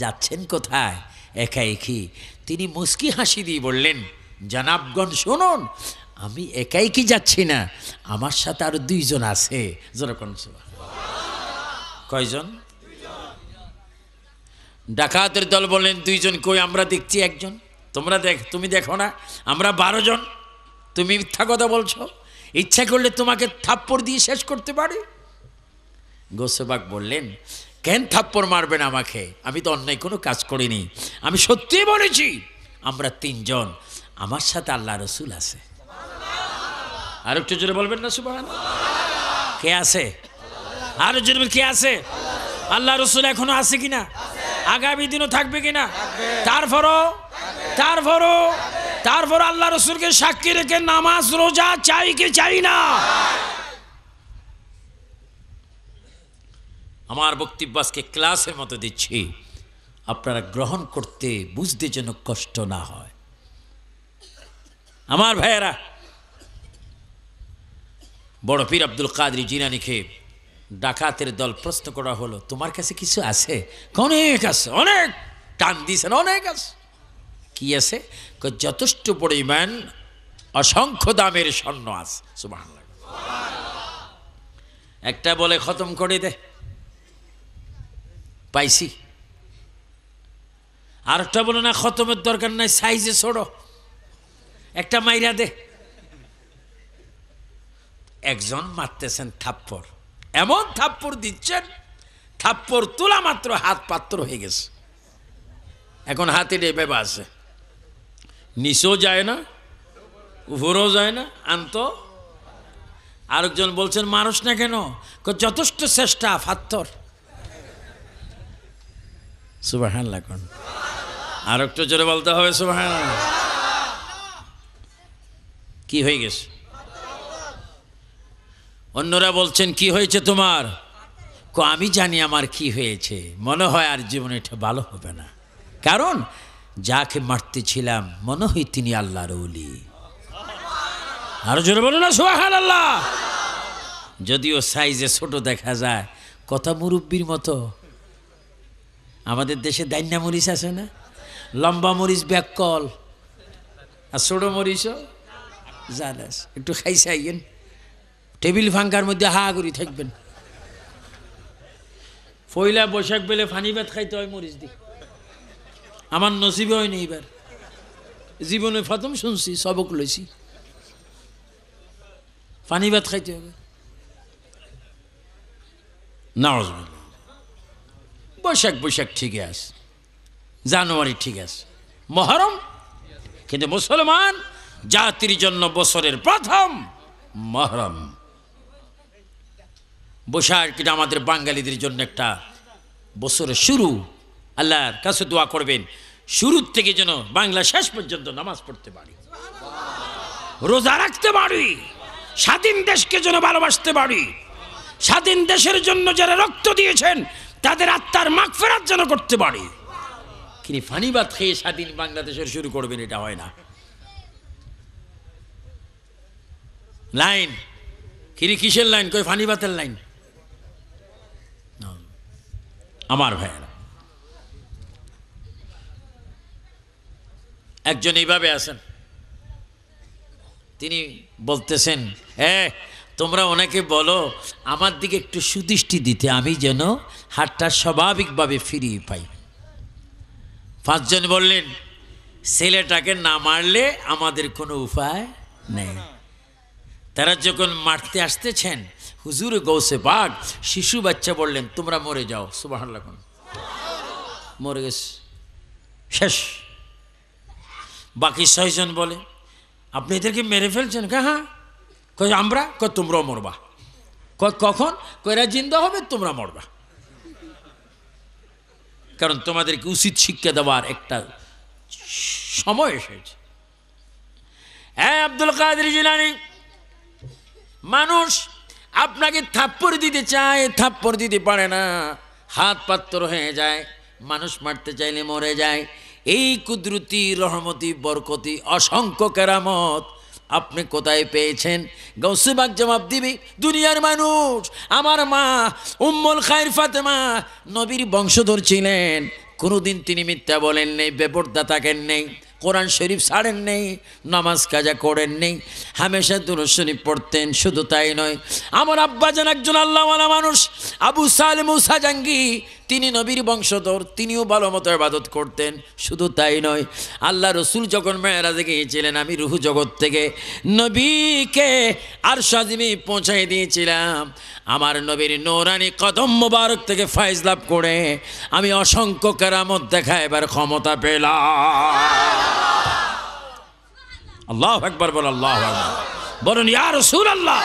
যাচ্ছেন কোথায় একা একই তিনি মুস্কি হাসি দিয়ে বললেন জানাবগণ শুনুন আমি একাই কি যাচ্ছি না আমার সাথে আরো দুইজন আছে যেরকম কয়জন ডাকাতের দল বললেন দুইজন কই আমরা দেখছি একজন তোমরা দেখ তুমি দেখো না আমরা বারো জন তুমি মিথ্যা কথা বলছো ইচ্ছা করলে তোমাকে থাপ্পড় দিয়ে শেষ করতে পারে গোসেবাক বললেন কেন থাপ্পড় মারবেন আমাকে আমি তো অন্যায় কোনো কাজ করিনি আমি সত্যি বলেছি আমরা তিনজন আমার সাথে আল্লাহ রসুল আছে আর একটু জোরে বলবেন না সুবাহান কে আছে আর জোরে কে আছে আল্লাহ রসুল এখনো আছে কিনা আগামী দিনও থাকবে কিনা তারপরও তারপরও তারপর আল্লাহ রসুলকে সাক্ষী রেখে নামাজ রোজা চাই কে চাই না আমার বক্তব্য আজকে ক্লাসের মতো দিচ্ছি আপনারা গ্রহণ করতে বুঝতে যেন কষ্ট না হয় আমার ভাইয়েরা বড় পীর আব্দুল কাদরি নিখে ডাকাতের দল প্রশ্ন করা হলো তোমার কাছে কিছু আছে অনেক আছে অনেক টান দিয়েছেন অনেক আছে কি আছে যথেষ্ট পরিমাণ অসংখ্য দামের স্বর্ণ আছে সুবাহ একটা বলে খতম করে দে পাইছি আরেকটা বলে না খতমের দরকার নাই সাইজে ছোড়ো একটা মাইরা দে একজন মারতেছেন থাপ্পর এমন থাপ্পর দিচ্ছেন থাপ্পর তোলা মাত্র হাত পাত্র হয়ে গেছে এখন হাতের এই ব্যবা আছে নিচেও যায় না উপরেও যায় না আনত আরেকজন বলছেন মানুষ না কেন যথেষ্ট চেষ্টা ফাত্তর সুবাহান লাগুন আর একটু জোরে বলতে হবে সুবাহান কি হয়ে গেছে অন্যরা বলছেন কি হয়েছে তোমার আমি জানি আমার কি হয়েছে মনে হয় আর জীবনে এটা ভালো হবে না কারণ যাকে মারতেছিলাম মনে হয় তিনি আল্লাহর অলি আরো জোরে বলো না সোহান আল্লাহ যদিও সাইজে ছোট দেখা যায় কথা মুরব্বীর মতো আমাদের দেশে দাইন্যা মরিচ আছে না লম্বা মরিচ কল আর ছোট মরিচও জালাস একটু খাই চাইয়েন টেবিল ফাঙ্কার মধ্যে হা করি থাকবেন পয়লা বৈশাখ বেলে ফানি ভাত খাইতে হয় মরিচ দিয়ে আমার নসিবে হয়নি এবার জীবনে প্রথম শুনছি সবক লইছি পানি ভাত খাইতে হবে না বৈশাখ বৈশাখ ঠিকই আছে জানুয়ারি ঠিক আছে মহরম কিন্তু মুসলমান জাতির জন্য বছরের প্রথম মহরম বৈশাখ এটা আমাদের বাঙালিদের জন্য একটা বছরের শুরু আল্লাহর কাছে দোয়া করবেন শুরুর থেকে যেন বাংলা শেষ পর্যন্ত নামাজ পড়তে পারি রোজা রাখতে পারি স্বাধীন দেশকে যেন ভালোবাসতে পারি স্বাধীন দেশের জন্য যারা রক্ত দিয়েছেন তাদের আত্মার মাগ ফেরার যেন করতে পারি কিন্তু ফানিবাদ খেয়ে স্বাধীন বাংলাদেশের শুরু করবেন এটা হয় না লাইন কিরি কিসের লাইন কই ফানিবাতের লাইন আমার ভাই একজন এইভাবে আছেন তিনি বলতেছেন হ্যাঁ তোমরা ওনাকে বলো আমার দিকে একটু সুদৃষ্টি দিতে আমি যেন হাটটা স্বাভাবিকভাবে ফিরিয়ে পাই পাঁচজন বললেন ছেলেটাকে না মারলে আমাদের কোনো উপায় নেই তারা যখন মারতে আসতেছেন হুজুর গৌসে বাঘ শিশু বাচ্চা বললেন তোমরা মরে যাও সুবাহ মরে গেছে শেষ বাকি ছয়জন বলে আপনি এদেরকে মেরে ফেলছেন কে হ্যাঁ কই আমরা ক তোমরাও মরবা কখন কয়রা জিন্দা হবে তোমরা মরবা কারণ তোমাদেরকে উচিত শিক্ষা দেওয়ার একটা সময় এসেছে হ্যাঁ আব্দুল কাদের জিলানি মানুষ আপনাকে থাপ্পড় দিতে চায় থাপ্পড় দিতে পারে না হাত পাত্র হয়ে যায় মানুষ মারতে চাইলে মরে যায় এই কুদরতি রহমতি বরকতি অসংখ্য কেরামত আপনি কোথায় পেয়েছেন গৌসিবাগ জবাব দিবি দুনিয়ার মানুষ আমার মা উম্মল খায়ের ফাতেমা নবীর বংশধর ছিলেন কোনোদিন তিনি মিথ্যা বলেন নেই বেপরদা থাকেন নেই কোরআন শরীফ ছাড়েন নেই নামাজ কাজা করেন নেই হামেশা দুরুদ পড়তেন শুধু তাই নয় আমার আব্বাজান একজন আল্লাহওয়ালা মানুষ আবু সাল মুসা জাঙ্গি তিনি নবীর বংশধর তিনিও ভালো মতো আবাদত করতেন শুধু তাই নয় আল্লাহ রসুল যখন মেয়েরাজে গিয়েছিলেন আমি রুহু জগৎ থেকে নবীকে আর সাজিমি পৌঁছাই দিয়েছিলাম আমার নবীর নৌরানি কদম মোবারক থেকে ফাইজ লাভ করে আমি অসংখ্য কেরামত দেখা এবার ক্ষমতা পেলাম আল্লাহ একবার বল আল্লাহ বলুন ইয়ার রসুল আল্লাহ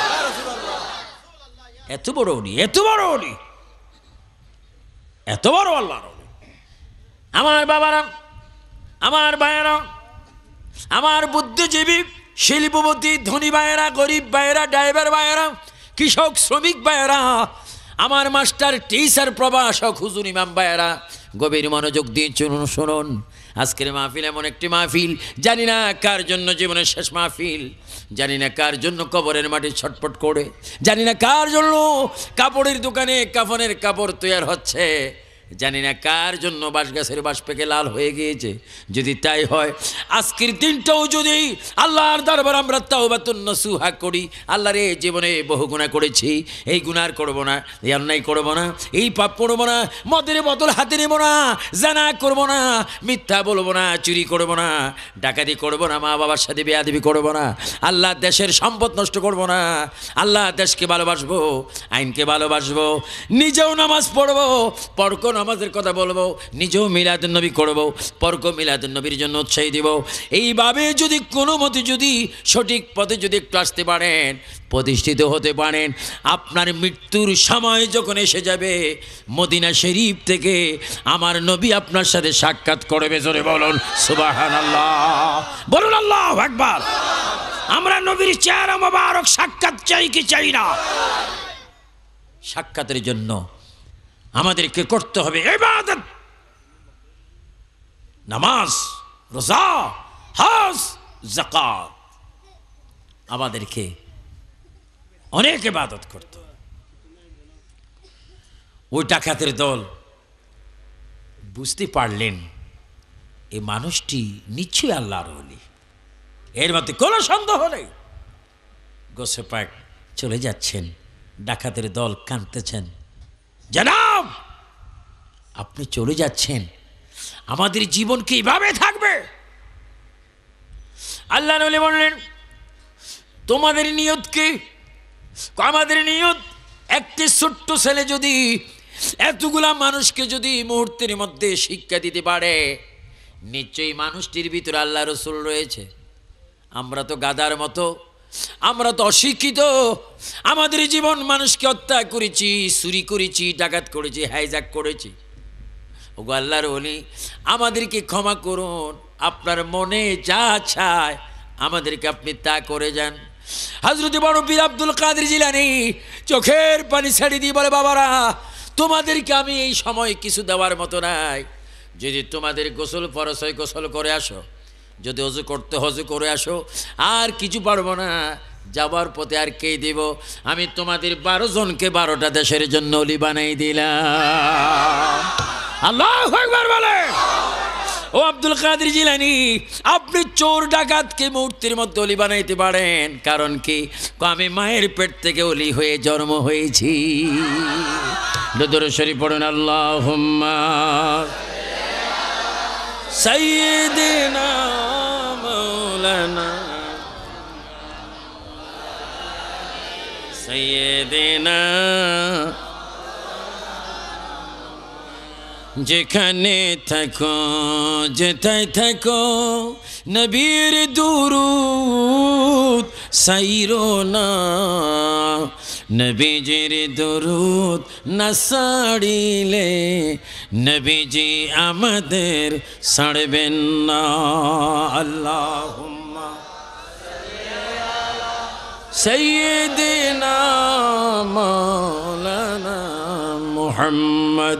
এত বড় উনি এত বড় উনি এত বড় আল্লাহর আমার বাবারা আমার ভাইয়েরা আমার বুদ্ধিজীবী শিল্পপতি ধনী ভাইয়েরা গরিব ভাইয়েরা ড্রাইভার ভাইয়েরা কৃষক শ্রমিক ভাইয়েরা আমার মাস্টার টিচার প্রবাসক হুজুর ইমাম ভাইয়েরা গভীর মনোযোগ দিয়ে চলুন শুনুন আজকের মাহফিল এমন একটি মাহফিল জানি না কার জন্য জীবনের শেষ মাহফিল জানি না কার জন্য কবরের মাটি ছটপট করে জানি না কার জন্য কাপড়ের দোকানে কাফনের কাপড় তৈয়ার হচ্ছে জানি না কার জন্য বাস গাছের বাস পেকে লাল হয়ে গিয়েছে যদি তাই হয় আজকের দিনটাও যদি আল্লাহর দরবার আমরা তাওবাতুন্ন সুহা করি আল্লাহ জীবনে বহু গুণা করেছি এই গুণার করব না এই অন্যায় করব না এই পাপ করব না মদের বদল হাতে নেব না জানা করব না মিথ্যা বলবো না চুরি করব না ডাকাতি করব না মা বাবার সাথে দেবী করব না আল্লাহ দেশের সম্পদ নষ্ট করব না আল্লাহ দেশকে ভালোবাসবো আইনকে ভালোবাসবো নিজেও নামাজ পড়বো পরকন নামাজের কথা বলবো নিজেও মিলাদুল নবী করবো পরক মিলাদুল নবীর জন্য উৎসাহী দিব এইভাবে যদি কোনো মতে যদি সঠিক পথে যদি একটু আসতে পারেন প্রতিষ্ঠিত হতে পারেন আপনার মৃত্যুর সময় যখন এসে যাবে মদিনা শরীফ থেকে আমার নবী আপনার সাথে সাক্ষাৎ করবে জোরে বলুন সুবাহান আল্লাহ বলুন আল্লাহ একবার আমরা নবীর চেহারা মোবারক সাক্ষাৎ চাই কি চাই না সাক্ষাতের জন্য আমাদেরকে করতে হবে এবাদত নামাজ রোজা হাজ জাকাত আমাদেরকে অনেক এবাদত করত ওই ডাকাতের দল বুঝতে পারলেন এ মানুষটি নিচ্ছে আল্লাহর অলি এর মধ্যে কোনো সন্দেহ নেই গোসে পাক চলে যাচ্ছেন ডাকাতের দল কাঁদতেছেন জানা আপনি চলে যাচ্ছেন আমাদের জীবন কি এভাবে থাকবে আল্লাহ নবী বললেন তোমাদের নিয়ত কি আমাদের নিয়ত একটি ছোট্ট ছেলে যদি এতগুলা মানুষকে যদি মুহূর্তের মধ্যে শিক্ষা দিতে পারে নিশ্চয়ই মানুষটির ভিতরে আল্লাহ রসুল রয়েছে আমরা তো গাদার মতো আমরা তো অশিক্ষিত আমাদের জীবন মানুষকে হত্যা করেছি চুরি করেছি ডাকাত করেছি হাইজাক করেছি ওগো আল্লাহর অলি আমাদেরকে ক্ষমা করুন আপনার মনে যা চায় আমাদেরকে আপনি তা করে যান হাজরত বড় বীর আব্দুল কাদের জিলানি চোখের পানি ছাড়ি দিয়ে বলে বাবারা তোমাদেরকে আমি এই সময় কিছু দেওয়ার মতো নাই যদি তোমাদের গোসল ফরস গোসল করে আসো যদি হজু করতে হজু করে আসো আর কিছু পারবো না যাবার পথে আর কে দিব আমি তোমাদের বারো জনকে বারোটা দেশের জন্য অলি বানাই দিলাম আল্লাহ একবার বলে ও আব্দুল কাদের জিলানি আপনি চোর ডাকাতকে মূর্তির মধ্যে অলি বানাইতে পারেন কারণ কি আমি মায়ের পেট থেকে অলি হয়ে জন্ম হয়েছি দুদরসরি পড়ুন আল্লাহ সাইয়েদিনা মৌলানা সাইয়েদিনা যেখানে থাকো যেটাই থাকো নবীর দুরুদ সাইরো না নবীজির দুরুদ না সাড়িলে নবীজি আমাদের সাড়বেন না আল্লাহ সৈয়দিনা মৌলানা মোহাম্মদ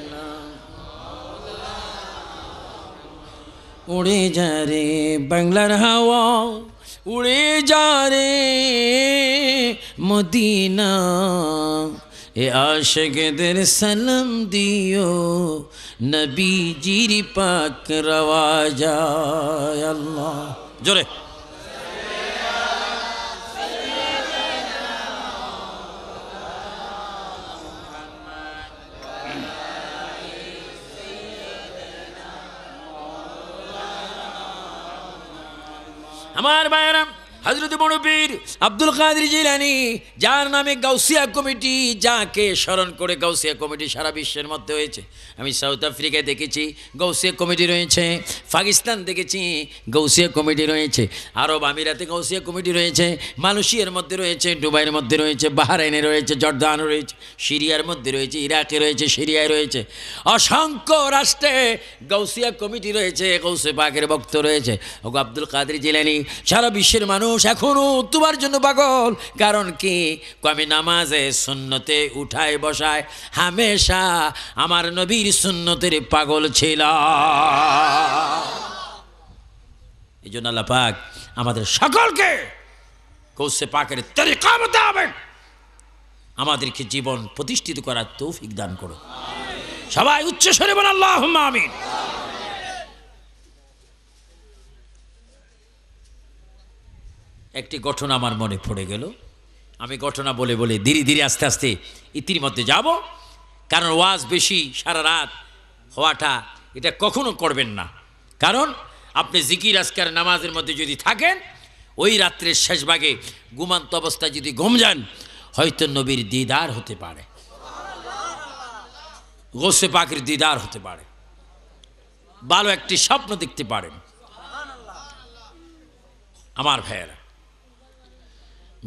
উড়ে যা রে বাংলার হাওয়া উড়ে যা রে মদিনা এ আশেকদের সালাম দিও নবীজির পাক রওয়াজা আল্লাহ জোরে আমার বায়রাম হজরত বড়বীর আব্দুল কাদির জিলানি যার নামে গাউসিয়া কমিটি যাকে স্মরণ করে গাউসিয়া কমিটি সারা বিশ্বের মধ্যে হয়েছে আমি সাউথ আফ্রিকায় দেখেছি গৌসিয়া কমিটি রয়েছে পাকিস্তান দেখেছি গৌসিয়া কমিটি রয়েছে আরব আমিরাতে গৌসিয়া কমিটি রয়েছে মালয়েশিয়ার মধ্যে রয়েছে দুবাইয়ের মধ্যে রয়েছে বাহারাইনে রয়েছে জর্দান রয়েছে সিরিয়ার মধ্যে রয়েছে ইরাকে রয়েছে সিরিয়ায় রয়েছে অসংখ্য রাষ্ট্রে গৌসিয়া কমিটি রয়েছে গৌসে পাকের ভক্ত রয়েছে আব্দুল কাদির জিলানি সারা বিশ্বের মানুষ মানুষ এখনও তোমার জন্য পাগল কারণ কি আমি নামাজে শূন্যতে উঠায় বসায় হামেশা আমার নবীর শূন্যতের পাগল ছিল এই জন্য আল্লাপাক আমাদের সকলকে কৌশে পাকের তরিকা হবে আমাদেরকে জীবন প্রতিষ্ঠিত করার তৌফিক দান করো সবাই উচ্চ স্বরে বল আল্লাহ আমিন একটি ঘটনা আমার মনে পড়ে গেল আমি ঘটনা বলে বলে ধীরে ধীরে আস্তে আস্তে ইতির মধ্যে যাব কারণ ওয়াজ বেশি সারা রাত হওয়াটা এটা কখনো করবেন না কারণ আপনি জিকির আজকার নামাজের মধ্যে যদি থাকেন ওই রাত্রের শেষ ভাগে ঘুমান্ত অবস্থায় যদি ঘুম যান হয়তো নবীর দিদার হতে পারে গোসে পাখির দিদার হতে পারে ভালো একটি স্বপ্ন দেখতে পারেন আমার ভাইয়েরা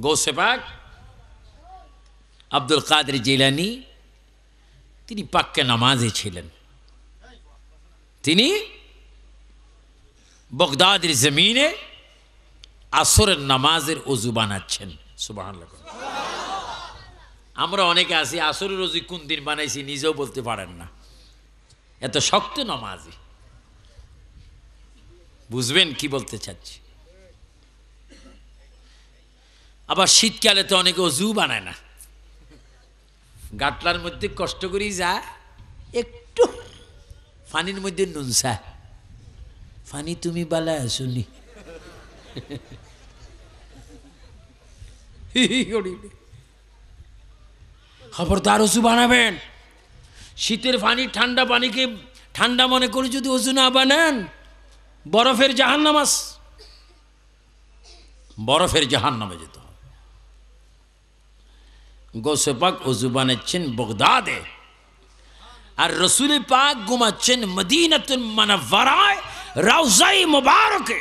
গৌসে পাক আব্দুল কাদের জেলানি তিনি পাক্কে নামাজে ছিলেন তিনি বগদাদের জমিনে আসরের নামাজের অজু বানাচ্ছেন সুবাহ আমরা অনেকে আছি আসরের অজু কোন দিন বানাইছি নিজেও বলতে পারেন না এত শক্ত নামাজি বুঝবেন কি বলতে চাচ্ছি আবার শীতকালে তো অনেকে অজু বানায় না গাটলার মধ্যে কষ্ট করি যা একটু ফানির মধ্যে নুনসা ফানি তুমি বালা আসুনি আর অজু বানাবেন শীতের পানি ঠান্ডা পানিকে ঠান্ডা মনে করে যদি অজু না বানান বরফের জাহান নামাজ বরফের জাহান নামে যেত গোসে পাক বানাচ্ছেন বগদাদে আর রসুল পাক গুমাচ্ছেন মদিনাতুন মানাভারায় রাউজাই মোবারকে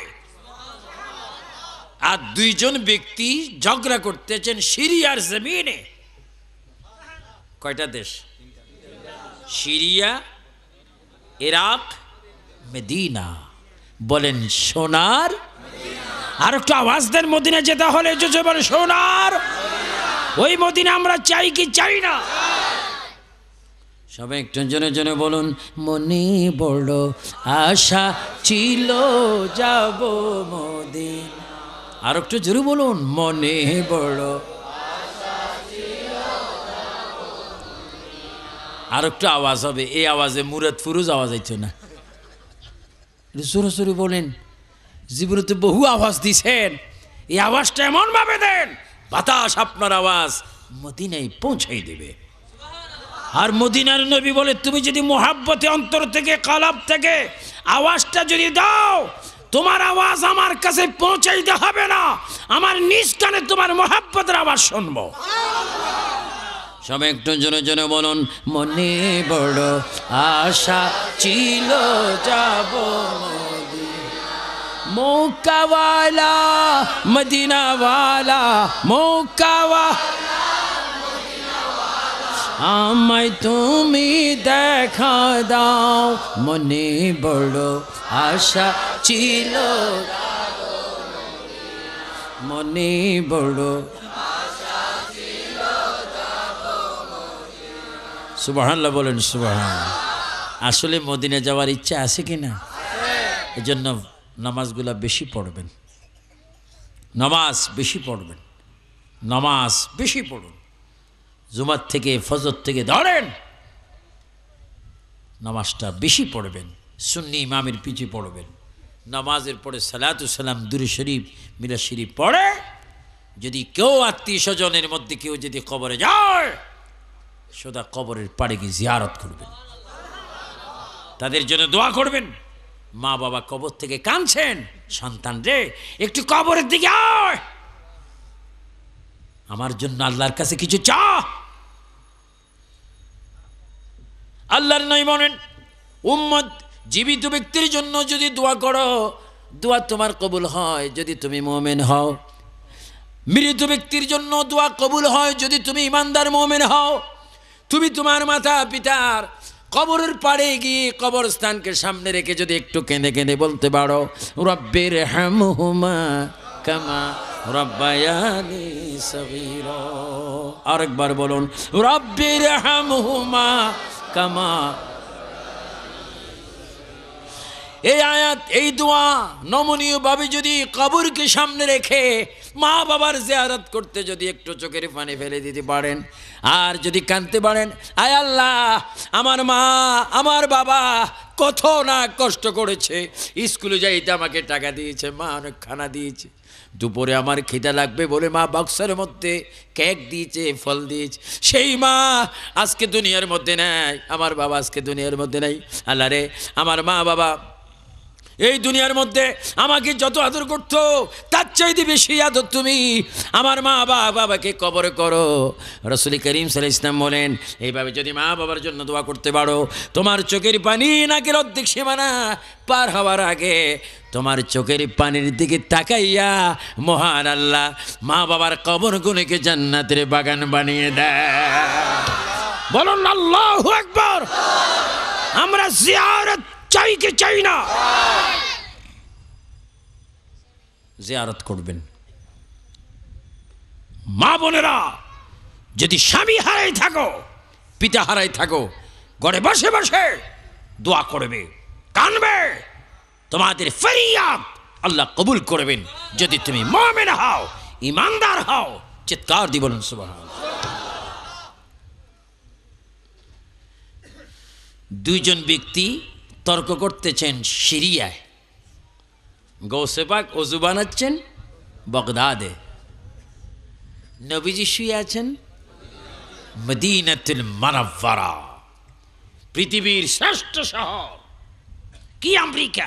আর দুইজন ব্যক্তি ঝগড়া করতেছেন সিরিয়ার জমিনে কয়টা দেশ সিরিয়া ইরাক মেদিনা বলেন সোনার আর একটু আওয়াজ দেন মদিনা যেতে হলে সোনার ওই মদিনা আমরা চাই কি চাই না সবাই একটু জনে জনে বলুন মনে বড় আশা ছিল যাব মদিন আর একটু জোরে বলুন মনে বড় আর একটু আওয়াজ হবে এই আওয়াজে মুরাদ ফুরুজ আওয়াজ আইছে না সরু সরু বলেন জীবনে তো বহু আওয়াজ দিছেন এই আওয়াজটা এমনভাবে দেন বাতাস আপনার আওয়াজ মদিনায় পৌঁছাই দেবে আর মদিনার নবী বলে তুমি যদি মোহাব্বতে অন্তর থেকে কালাব থেকে আওয়াজটা যদি দাও তোমার আওয়াজ আমার কাছে পৌঁছাইতে হবে না আমার নিষ্ঠানে তোমার মোহাব্বতের আওয়াজ শুনবো সবাই একটু জনে জনে বলুন মনে বড় আশা ছিল যাব মৌকা ওয়ালা মদিনা ওয়ালা আমায় তুমি দেখা দাও মনে বড় আশা ছিল মনে বড় সুবাহান্লা বলেন সুবাহান আসলে মদিনে যাওয়ার ইচ্ছা আছে কি না এজন্য নামাজগুলা বেশি পড়বেন নামাজ বেশি পড়বেন নামাজ বেশি পড়ুন জুমার থেকে ফজর থেকে ধরেন নামাজটা বেশি পড়বেন সুন্নি ইমামের পিছিয়ে পড়বেন নামাজের পরে সালাম দুরু শরীফ মিলা শরীফ পড়ে যদি কেউ আত্মীয় স্বজনের মধ্যে কেউ যদি কবরে যায় সোদা কবরের পাড়ে গিয়ে জিয়ারত করবেন তাদের জন্য দোয়া করবেন মা বাবা কবর থেকে কাঁদছেন সন্তান রে একটু কবরের দিকে আয় আমার জন্য আল্লাহর কাছে কিছু চা আল্লাহর নয় মনেন উম্মদ জীবিত ব্যক্তির জন্য যদি দোয়া করো দোয়া তোমার কবুল হয় যদি তুমি মোমেন হও মৃত ব্যক্তির জন্য দোয়া কবুল হয় যদি তুমি ইমানদার মোমেন হও তুমি তোমার মাতা পিতার কবরের পাড়ে গিয়ে কবরস্থানকে সামনে রেখে যদি একটু কেঁদে কেঁদে বলতে পারো রব্বের হুমা কামা রব্বায়ানি সবির আরেকবার বলুন রব্বের হুমা কামা এই আয়াত এই দোয়া নমনীয়ভাবে যদি কবরকে সামনে রেখে মা বাবার জেয়ারত করতে যদি একটু চোখের পানি ফেলে দিতে পারেন আর যদি কাঁদতে পারেন আয় আল্লাহ আমার মা আমার বাবা কত না কষ্ট করেছে স্কুলে যাইতে আমাকে টাকা দিয়েছে মা অনেক খানা দিয়েছে দুপুরে আমার খিদা লাগবে বলে মা বক্সের মধ্যে কেক দিয়েছে ফল দিয়েছে সেই মা আজকে দুনিয়ার মধ্যে নেয় আমার বাবা আজকে দুনিয়ার মধ্যে নেই আল্লাহ রে আমার মা বাবা এই দুনিয়ার মধ্যে আমাকে যত আদর করতো তার চাইতে বেশি আদর তুমি আমার মা বাবা বাবাকে কবর করো রসুল করিম সাল ইসলাম বলেন এইভাবে যদি মা বাবার জন্য দোয়া করতে পারো তোমার চোখের পানি নাকি অর্ধেক সীমানা পার হওয়ার আগে তোমার চোখের পানির দিকে তাকাইয়া মহান আল্লাহ মা বাবার কবর গুনেকে জান্নাতের বাগান বানিয়ে দেয় বলুন আল্লাহ একবার আমরা চাই কি চাই না জেয়ারত করবেন মা বোনেরা যদি স্বামী হারাই থাকো পিতা হারাই থাকো ঘরে বসে বসে দোয়া করবে কানবে তোমাদের ফেরিয়া আল্লাহ কবুল করবেন যদি তুমি মহামেন হাও ইমানদার হাও চিৎকার দিব দুইজন ব্যক্তি তর্ক করতেছেন সিরিয়ায় গৌসেপাক অজু বানাচ্ছেন বগদাদে নবীজি শুয়ে আছেন মদিনাতুল মানাব্বারা পৃথিবীর শ্রেষ্ঠ শহর কি আমেরিকা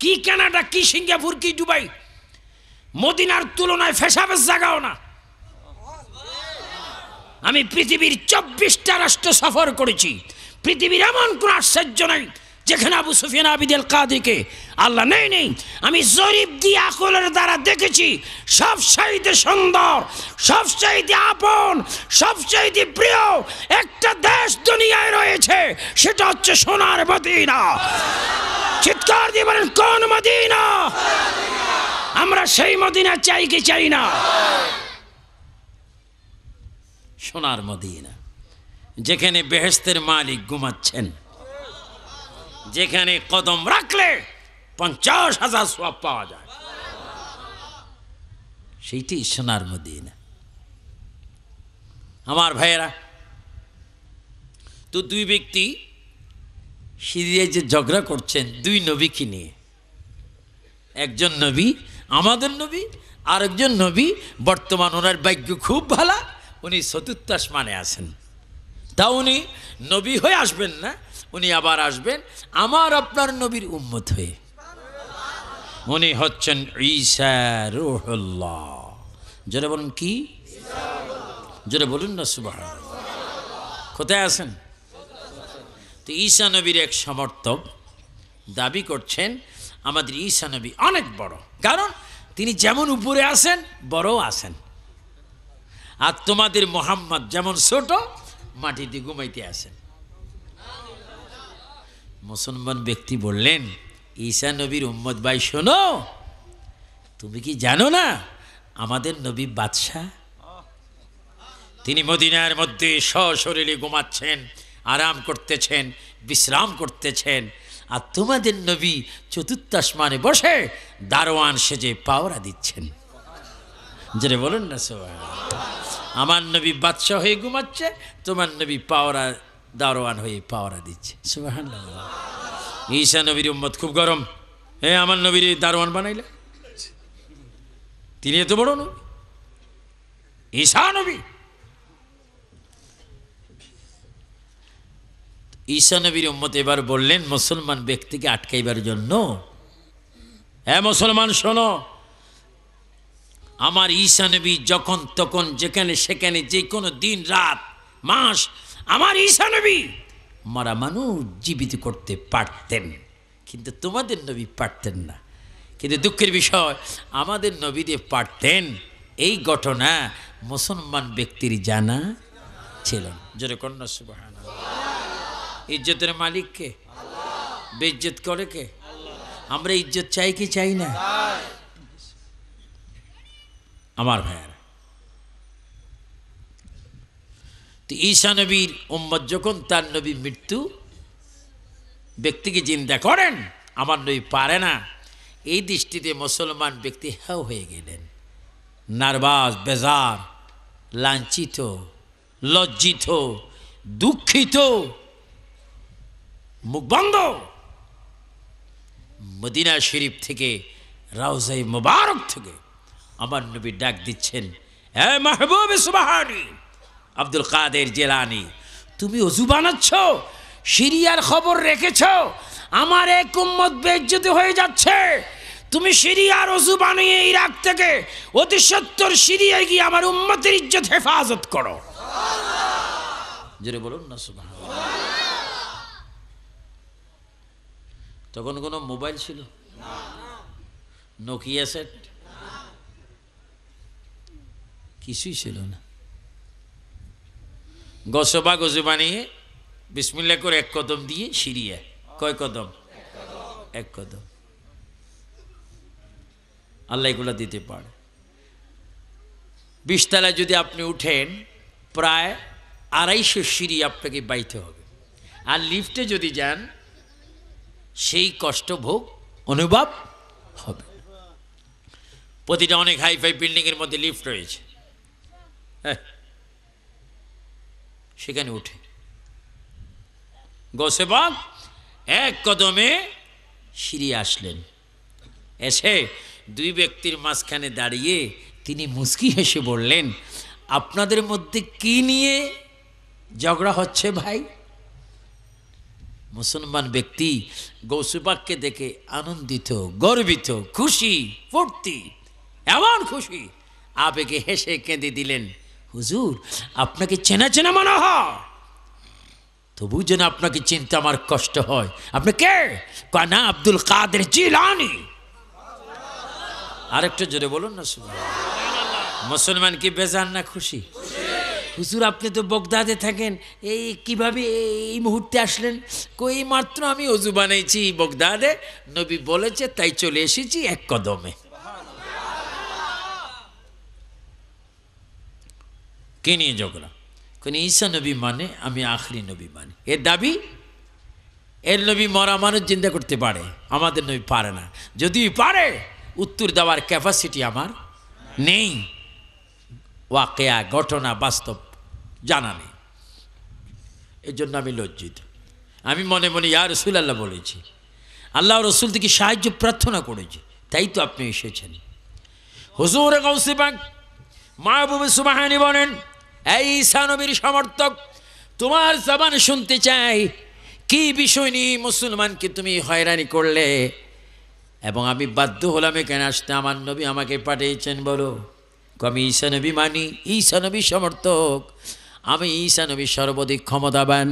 কি কানাডা কি সিঙ্গাপুর কি দুবাই মদিনার তুলনায় ফেসাবেস জাগাও না আমি পৃথিবীর চব্বিশটা রাষ্ট্র সফর করেছি পৃথিবীর এমন কোনো আশ্চর্য নাই যেখানে আবু সুফিয়ান আবিদেল কাদিকে আল্লাহ নেই নেই আমি জরিপ দিয়ে আকলের দ্বারা দেখেছি সব চাইতে সুন্দর সব চাইতে আপন সব চাইতে প্রিয় একটা দেশ দুনিয়ায় রয়েছে সেটা হচ্ছে সোনার মদিনা চিৎকার দিয়ে বলেন কোন মদিনা আমরা সেই মদিনা চাই কি চাই না সোনার মদিনা যেখানে বেহেস্তের মালিক ঘুমাচ্ছেন যেখানে কদম রাখলে পঞ্চাশ হাজার সব পাওয়া যায় সেইটি সোনার না আমার ভাইয়েরা তো দুই ব্যক্তি সিরিয়ায় যে ঝগড়া করছেন দুই নবীকে নিয়ে একজন নবী আমাদের নবী আরেকজন নবী বর্তমান ওনার বাক্য খুব ভালো উনি চতুর্থ মানে আছেন তা উনি নবী হয়ে আসবেন না উনি আবার আসবেন আমার আপনার নবীর উম্মত হয়ে উনি হচ্ছেন ঈশারুহল্লাহ জোরে বলুন কি জোরে বলুন না সুবাহ কোথায় আছেন তো ঈশা নবীর এক সমর্থক দাবি করছেন আমাদের ঈশা নবী অনেক বড় কারণ তিনি যেমন উপরে আসেন বড় আছেন আর তোমাদের মোহাম্মদ যেমন ছোট মাটিতে ঘুমাইতে আসেন মুসলমান ব্যক্তি বললেন ঈশা নবীর উম্মদ ভাই শোনো তুমি কি জানো না আমাদের নবী বাদশাহ তিনি মদিনার মধ্যে সশরীরে ঘুমাচ্ছেন আরাম করতেছেন বিশ্রাম করতেছেন আর তোমাদের নবী চতুর্থাসমানে বসে দারোয়ান সেজে পাওরা দিচ্ছেন যেটা বলুন না সবাই আমার নবী বাদশাহ হয়ে ঘুমাচ্ছে তোমার নবী পাওরা দারোয়ান হয়ে পাওয়ারা দিচ্ছে ঈশা নবীর উম্মত খুব গরম হ্যাঁ আমার নবীর দারোয়ান বানাইলে তিনি এত বড় নবী ঈশা নবী ঈশা নবীর উম্মত এবার বললেন মুসলমান ব্যক্তিকে আটকাইবার জন্য হ্যাঁ মুসলমান শোনো আমার ঈশা নবী যখন তখন যেখানে সেখানে যে কোনো দিন রাত মাস আমার ঈশা নবী মারা মানুষ জীবিত করতে পারতেন কিন্তু তোমাদের নবী পারতেন না কিন্তু দুঃখের বিষয় আমাদের নবী পারতেন এই ঘটনা মুসলমান ব্যক্তির জানা ছিল জোরে কন্যা সুবাহ ইজ্জতের মালিককে বেজ্জত করে কে আমরা ইজ্জত চাই কি চাই না আমার ভাইয়ারা তো ঈশা নবীর উম্মত যখন তার নবী মৃত্যু ব্যক্তিকে চিন্তা করেন আমার নবী পারে না এই দৃষ্টিতে মুসলমান ব্যক্তি হেউ হয়ে গেলেন নার্ভাস বেজার লাঞ্ছিত লজ্জিত দুঃখিত মুখবন্ধ মদিনা শরীফ থেকে রাউজাই মুবারক থেকে আমার নবী ডাক দিচ্ছেন হ্যাঁ মাহবুব আব্দুল কাদের জেলানি তুমি অজু বানাচ্ছ সিরিয়ার খবর রেখেছ আমার এক উম্মত বেজ্জিত হয়ে যাচ্ছে তুমি সিরিয়ার অজু বানিয়ে ইরাক থেকে অতি সত্তর সিরিয়ায় গিয়ে আমার উম্মতের ইজ্জত হেফাজত করো জোরে বলুন না সুবাহ তখন কোনো মোবাইল ছিল নোকিয়া সেট কিছুই ছিল না গসবা গজে বানিয়ে বিসমিল্লা করে এক কদম দিয়ে সিরিয়া কয় কদম এক কদম আল্লাহ এগুলো দিতে পারে বিশতলায় যদি আপনি উঠেন প্রায় আড়াইশো সিঁড়ি আপনাকে বাইতে হবে আর লিফটে যদি যান সেই কষ্ট ভোগ অনুভব হবে প্রতিটা অনেক হাইফাই বিল্ডিংয়ের মধ্যে লিফট রয়েছে হ্যাঁ সেখানে উঠে গোসেবাগ এক কদমে সিঁড়ি আসলেন এসে দুই ব্যক্তির মাঝখানে দাঁড়িয়ে তিনি মুসকি হেসে বললেন আপনাদের মধ্যে কি নিয়ে ঝগড়া হচ্ছে ভাই মুসলমান ব্যক্তি গৌসুবাককে দেখে আনন্দিত গর্বিত খুশি ফুর্তি এমন খুশি আবেগে হেসে কেঁদে দিলেন হুজুর আপনাকে চেনা চেনা মনে হয় তবু যেন আপনাকে চিনতে আমার কষ্ট হয় আপনি কে কানা আব্দুল কাদের জিলানি আরেকটু জোরে বলুন না মুসলমান কি বেজান না খুশি হুজুর আপনি তো বগদাদে থাকেন এই কিভাবে এই মুহূর্তে আসলেন কই মাত্র আমি অজু বানাইছি বগদাদে নবী বলেছে তাই চলে এসেছি এক কদমে কে নিয়ে ঝগড়া কোন ঈশা নবী মানে আমি আখরি নবী মানে এর দাবি এর নবী মরা মানুষ চিন্তা করতে পারে আমাদের নবী পারে না যদি পারে উত্তর দেওয়ার ক্যাপাসিটি আমার নেই ওয়াকেয়া ঘটনা বাস্তব জানা নেই এর জন্য আমি লজ্জিত আমি মনে মনে ইয়া রসুল আল্লাহ বলেছি আল্লাহ রসুল থেকে সাহায্য প্রার্থনা করেছি তাই তো আপনি এসেছেন হুজুর গৌসিবাগ মাহবুব সুবাহানি বলেন এই ঈশানবীর সমর্থক তোমার জবান শুনতে চাই কি বিষয় নিয়ে মুসলমানকে তুমি হয়রানি করলে এবং আমি বাধ্য হলাম এখানে আসতে আমার নবী আমাকে পাঠিয়েছেন বলো আমি ঈশানবী মানি ঈশানবী সমর্থক আমি ঈশানবী সর্বাধিক ক্ষমতাবান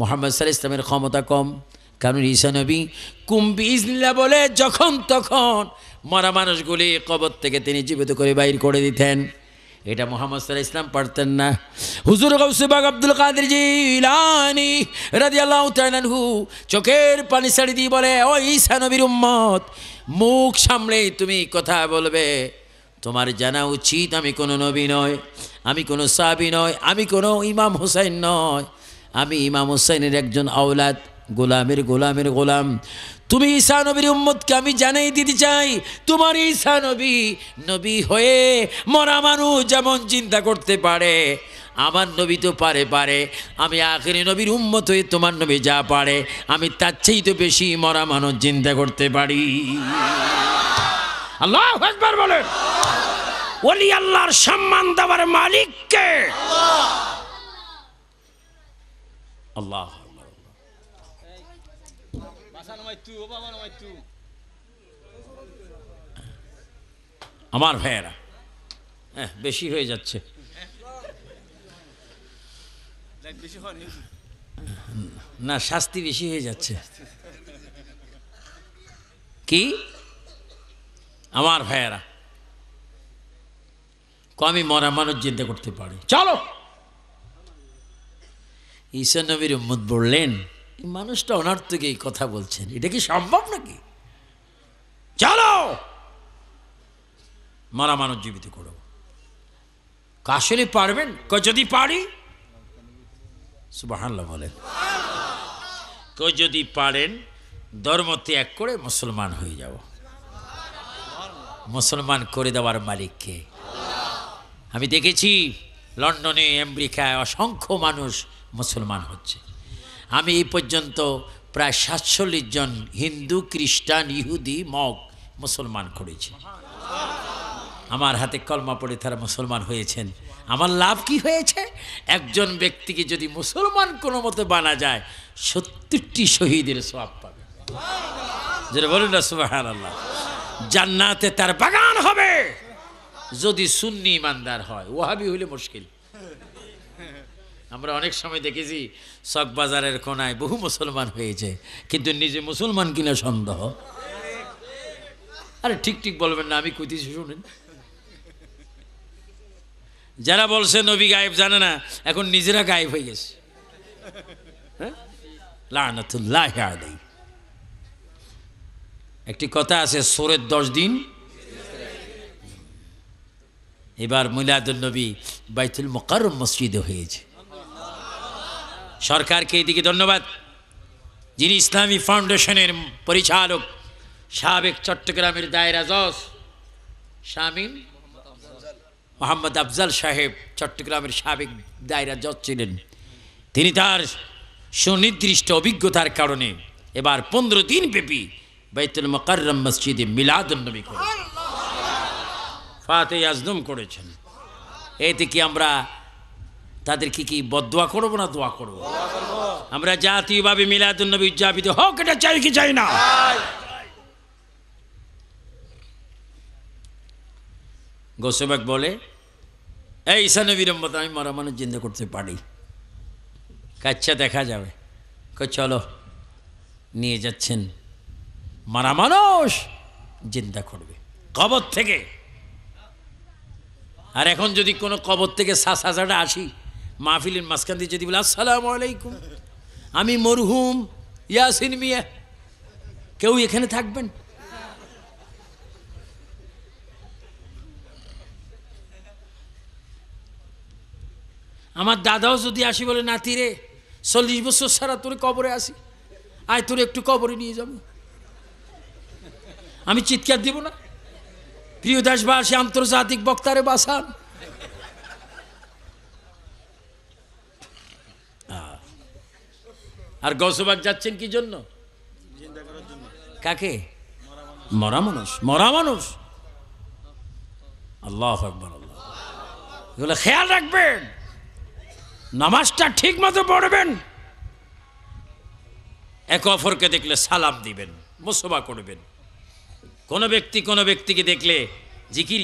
মোহাম্মদ সাল ইসলামের ক্ষমতা কম কারণ ঈশানবী কুম্বি ইজলা বলে যখন তখন মরা মানুষগুলি কবর থেকে তিনি জীবিত করে বাইর করে দিতেন এটা মোহাম্মদ সাল্লাহ ইসলাম পারতেন না হুজুর গৌসিবাগ আব্দুল কাদের জিলানি রাজি আল্লাহ তানহু চোখের পানি সাড়ি দিয়ে বলে ও ঈশানবীর উম্মত মুখ সামলে তুমি কথা বলবে তোমার জানা উচিত আমি কোনো নবী নয় আমি কোনো সাবি নয় আমি কোনো ইমাম হুসাইন নয় আমি ইমাম হুসাইনের একজন আওলাদ গোলামের গোলামের গোলাম তুমি ঈশা নবীর উম্মতকে আমি জানাই দিতে চাই তোমার ঈশা নবী নবী হয়ে মরা মানুষ যেমন চিন্তা করতে পারে আমার নবী তো পারে পারে আমি আখেরি নবীর উম্মত হয়ে তোমার নবী যা পারে আমি তার চেয়েই তো বেশি মরা মানুষ চিন্তা করতে পারি আল্লাহ একবার বলে ওলি আল্লাহর সম্মান দেওয়ার মালিককে আল্লাহ আমার ভাইয়েরা হ্যাঁ বেশি হয়ে যাচ্ছে না শাস্তি বেশি হয়ে যাচ্ছে কি আমার ভাইয়েরা কমই মরা মানুষ জিদ্দা করতে পারি চলো ঈশ্বর নবীর উম্মত বললেন মানুষটা ওনার এই কথা বলছেন এটা কি সম্ভব নাকি চলো মারা মানুষ জীবিত করো কাশলে পারবেন ক যদি পারি সুবাহান্লা বলেন কেউ যদি পারেন ধর্ম ত্যাগ করে মুসলমান হয়ে যাব মুসলমান করে দেওয়ার মালিককে আমি দেখেছি লন্ডনে আমেরিকায় অসংখ্য মানুষ মুসলমান হচ্ছে আমি এই পর্যন্ত প্রায় সাতচল্লিশ জন হিন্দু খ্রিস্টান ইহুদি মগ মুসলমান করেছি আমার হাতে কলমা পড়ে তারা মুসলমান হয়েছেন আমার লাভ কি হয়েছে একজন ব্যক্তিকে যদি মুসলমান কোনো মতে বানা যায় সত্তরটি শহীদের সব পাবে যেটা বলুন না সুবাহান আল্লাহ জান্নাতে তার বাগান হবে যদি সুন্নি ইমানদার হয় ওহাবি হইলে মুশকিল আমরা অনেক সময় দেখেছি চক বাজারের কোনায় বহু মুসলমান হয়েছে কিন্তু নিজে মুসলমান কিনা সন্দেহ আরে ঠিক ঠিক বলবেন না আমি কুতিছি শুনেন যারা বলছে নবী গায়েব জানে না এখন নিজেরা গায়েব হয়ে গেছে হ্যাঁ? একটি কথা আছে সোরের দশ দিন এবার মিলাদুল নবী বাইতুল মকার মসজিদে হয়েছে সরকারকে এদিকে ধন্যবাদ যিনি ইসলামী ফাউন্ডেশনের পরিচালক সাবেক চট্টগ্রামের দায়রা জজ শামীম মোহাম্মদ আফজাল সাহেব চট্টগ্রামের সাবেক দায়রা জজ ছিলেন তিনি তার সুনির্দিষ্ট অভিজ্ঞতার কারণে এবার পনেরো দিন ব্যাপী বাইতুল মকাররম মসজিদে মিলাদুলনবী করেছেন ফাতে আজদম করেছেন এতে কি আমরা তাদেরকে কি বদোয়া করবো না দোয়া করবো আমরা জাতীয়ভাবে মিলাদুলনবী উদযাপিত হোক এটা চাই কি চাই না গোসবাক বলে এই ঈশানে আমি মরা মানুষ জিন্দা করতে পারি কাচ্ছা দেখা যাবে চলো নিয়ে যাচ্ছেন মারা মানুষ জিন্দা করবে কবর থেকে আর এখন যদি কোনো কবর থেকে সাত আসি মাহফিলের মাঝখান দিয়ে যদি বলে আসসালাম আলাইকুম আমি মরহুম ইয়াসিন মিয়া কেউ এখানে থাকবেন আমার দাদাও যদি আসি বলে নাতি রে চল্লিশ বছর সারা তোরে কবরে আসি আয় তোর একটু কবরে নিয়ে যাব আমি চিৎকার দিব না প্রিয় দেশবাসী আন্তর্জাতিক বক্তারে বাসান আর গসবাগ যাচ্ছেন কি জন্য কাকে মরা মানুষ মরা মানুষ আল্লাহ এগুলো খেয়াল রাখবেন নামাজটা ঠিক মতো পড়বেন একে অপরকে দেখলে সালাম দিবেন মোসবা করবেন কোনো ব্যক্তি কোনো ব্যক্তিকে দেখলে জিকির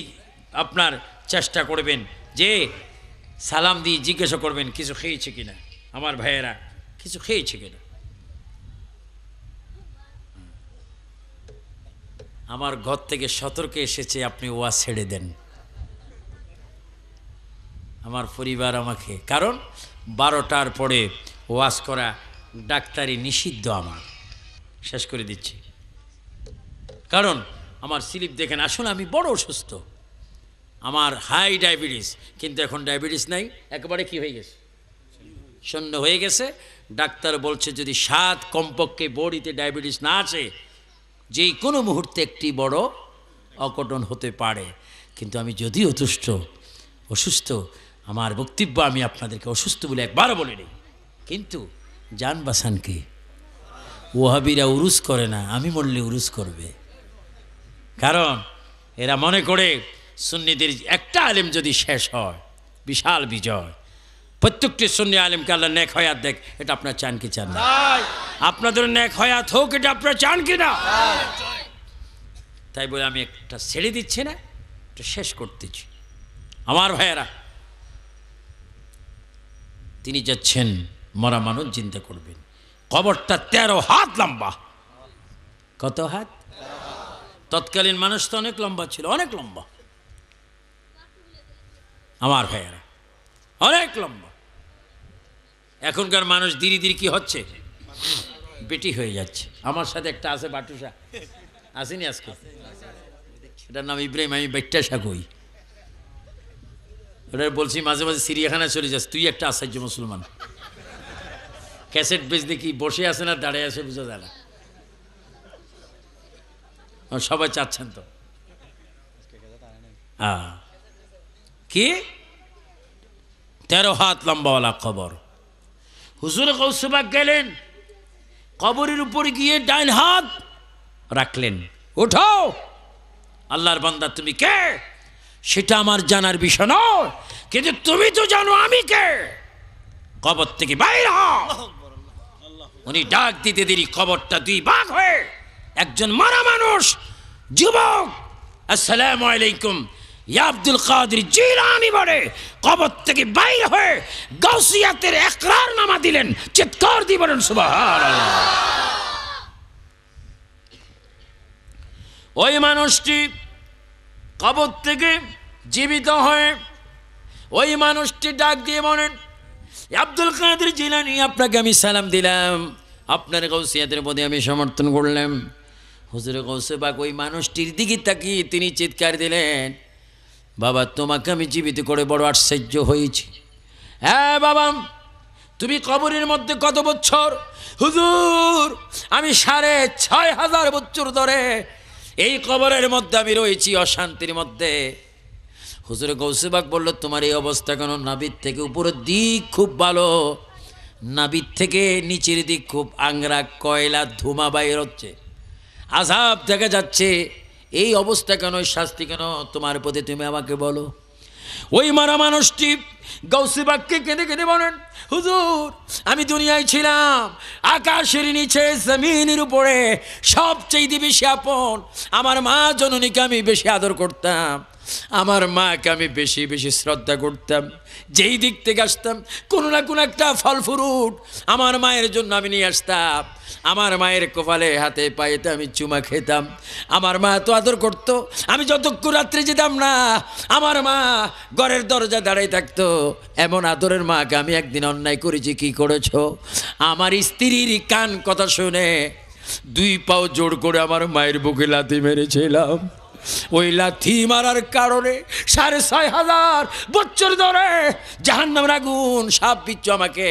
আপনার চেষ্টা করবেন যে সালাম দিয়ে জিজ্ঞাসা করবেন কিছু খেয়েছে কিনা আমার ভাইয়েরা কিছু খেয়েছে কিনা আমার ঘর থেকে সতর্ক এসেছে আপনি ওয়া ছেড়ে দেন আমার পরিবার আমাকে কারণ বারোটার পরে ওয়াজ করা ডাক্তারি নিষিদ্ধ আমার শেষ করে দিচ্ছি কারণ আমার স্লিপ দেখেন আসলে আমি বড় অসুস্থ আমার হাই ডায়াবেটিস কিন্তু এখন ডায়াবেটিস নাই একেবারে কি হয়ে গেছে শূন্য হয়ে গেছে ডাক্তার বলছে যদি সাত কমপক্ষে বডিতে ডায়াবেটিস না আছে যে কোনো মুহূর্তে একটি বড় অকটন হতে পারে কিন্তু আমি যদি অতুষ্ট অসুস্থ আমার বক্তব্য আমি আপনাদেরকে অসুস্থ বলে একবারও নিই কিন্তু যান বাসান কি ওহাবিরা উরুস করে না আমি মরলে উরুস করবে কারণ এরা মনে করে সুন্নিদের একটা আলেম যদি শেষ হয় বিশাল বিজয় প্রত্যেকটি সুন্নি আলিমকে আল্লাহ নেক হয়াত দেখ এটা আপনার চান কি চান না আপনাদের নেক হয়াত হোক এটা আপনার চান কি না তাই বলে আমি একটা ছেড়ে দিচ্ছি না এটা শেষ করতেছি আমার ভাইয়েরা তিনি যাচ্ছেন মরা মানুষ চিন্তা করবেন কবরটা তেরো হাত লম্বা কত হাত তৎকালীন মানুষ তো অনেক লম্বা ছিল অনেক লম্বা আমার ভাইয়েরা অনেক লম্বা এখনকার মানুষ ধীরে ধীরে কি হচ্ছে বেটি হয়ে যাচ্ছে আমার সাথে একটা আছে বাটুসা আসেনি আজকে এটার নাম ইব্রাহিম আমি বেট্টাসা কই ওটা বলছি মাঝে মাঝে সিরিয়াখানায় চলে যাস তুই একটা আশ্চর্য মুসলমান ক্যাসেট বেশ দেখি বসে আছে না দাঁড়িয়ে আছে বুঝা যায় না সবাই চাচ্ছেন তো হ্যাঁ। কি তেরো হাত লম্বাওয়ালা খবর হুজুর কৌসুবাক গেলেন কবরের উপর গিয়ে ডাইন হাত রাখলেন ওঠো আল্লাহর বান্দা তুমি কে সেটা আমার জানার বিষয় নয় কিন্তু তুমি তো জানো আমি কে কবর থেকে বাইর হও উনি ডাক দিতে দেরি কবরটা দুই বাঘ হয়ে একজন মারা মানুষ যুবক আসসালামু আলাইকুম আব্দুল কাদের জিরানি বলে কবর থেকে বাইর হয়ে গাউসিয়াতের একরার নামা দিলেন চিৎকার দিয়ে বলেন সুবাহ ওই মানুষটি কবর থেকে জীবিত হয়ে ওই মানুষটি ডাক দিয়ে বলেন আব্দুল কাদের জিলানি আপনাকে আমি সালাম দিলাম আপনার গৌসিয়াতের প্রতি আমি সমর্থন করলাম হুজুর গৌসেবাক ওই মানুষটির দিকে তাকিয়ে তিনি চিৎকার দিলেন বাবা তোমাকে আমি জীবিত করে বড় আশ্চর্য হয়েছি হ্যাঁ বাবা তুমি কবরের মধ্যে কত বছর হুজুর আমি সাড়ে ছয় হাজার বছর ধরে এই কবরের মধ্যে আমি রয়েছি অশান্তির মধ্যে হুজুরে গৌসেবাক বলল তোমার এই অবস্থা কেন নাবির থেকে উপরের দিক খুব ভালো নাবির থেকে নিচের দিক খুব আংরা কয়লা ধুমা বাইর হচ্ছে আজাব দেখা যাচ্ছে এই অবস্থা কেন শাস্তি কেন তোমার প্রতি তুমি আমাকে বলো ওই মারা মানুষটি বাক্যে কেঁদে কেঁদে বলেন হুজুর আমি দুনিয়ায় ছিলাম আকাশের নিচে জমিনের উপরে সবচেয়ে বেশি আপন আমার মা জননীকে আমি বেশি আদর করতাম আমার মাকে আমি বেশি বেশি শ্রদ্ধা করতাম যেই দিক থেকে আসতাম কোনো না কোনো একটা ফল ফ্রুট আমার মায়ের জন্য আমি নিয়ে আসতাম আমার মায়ের কপালে হাতে পায়েতে আমি চুমা খেতাম আমার মা তো আদর করত আমি যতক্ষণ রাত্রে যেতাম না আমার মা ঘরের দরজা দাঁড়াই থাকতো এমন আদরের মাকে আমি একদিন অন্যায় করেছি কি করেছ আমার স্ত্রীর কান কথা শুনে দুই পাও জোর করে আমার মায়ের বুকে লাতি মেরেছিলাম ওই লাথি মারার কারণে সাড়ে ছয় হাজার বছর ধরে জাহান্নাম আগুন সাপ দিচ্ছ আমাকে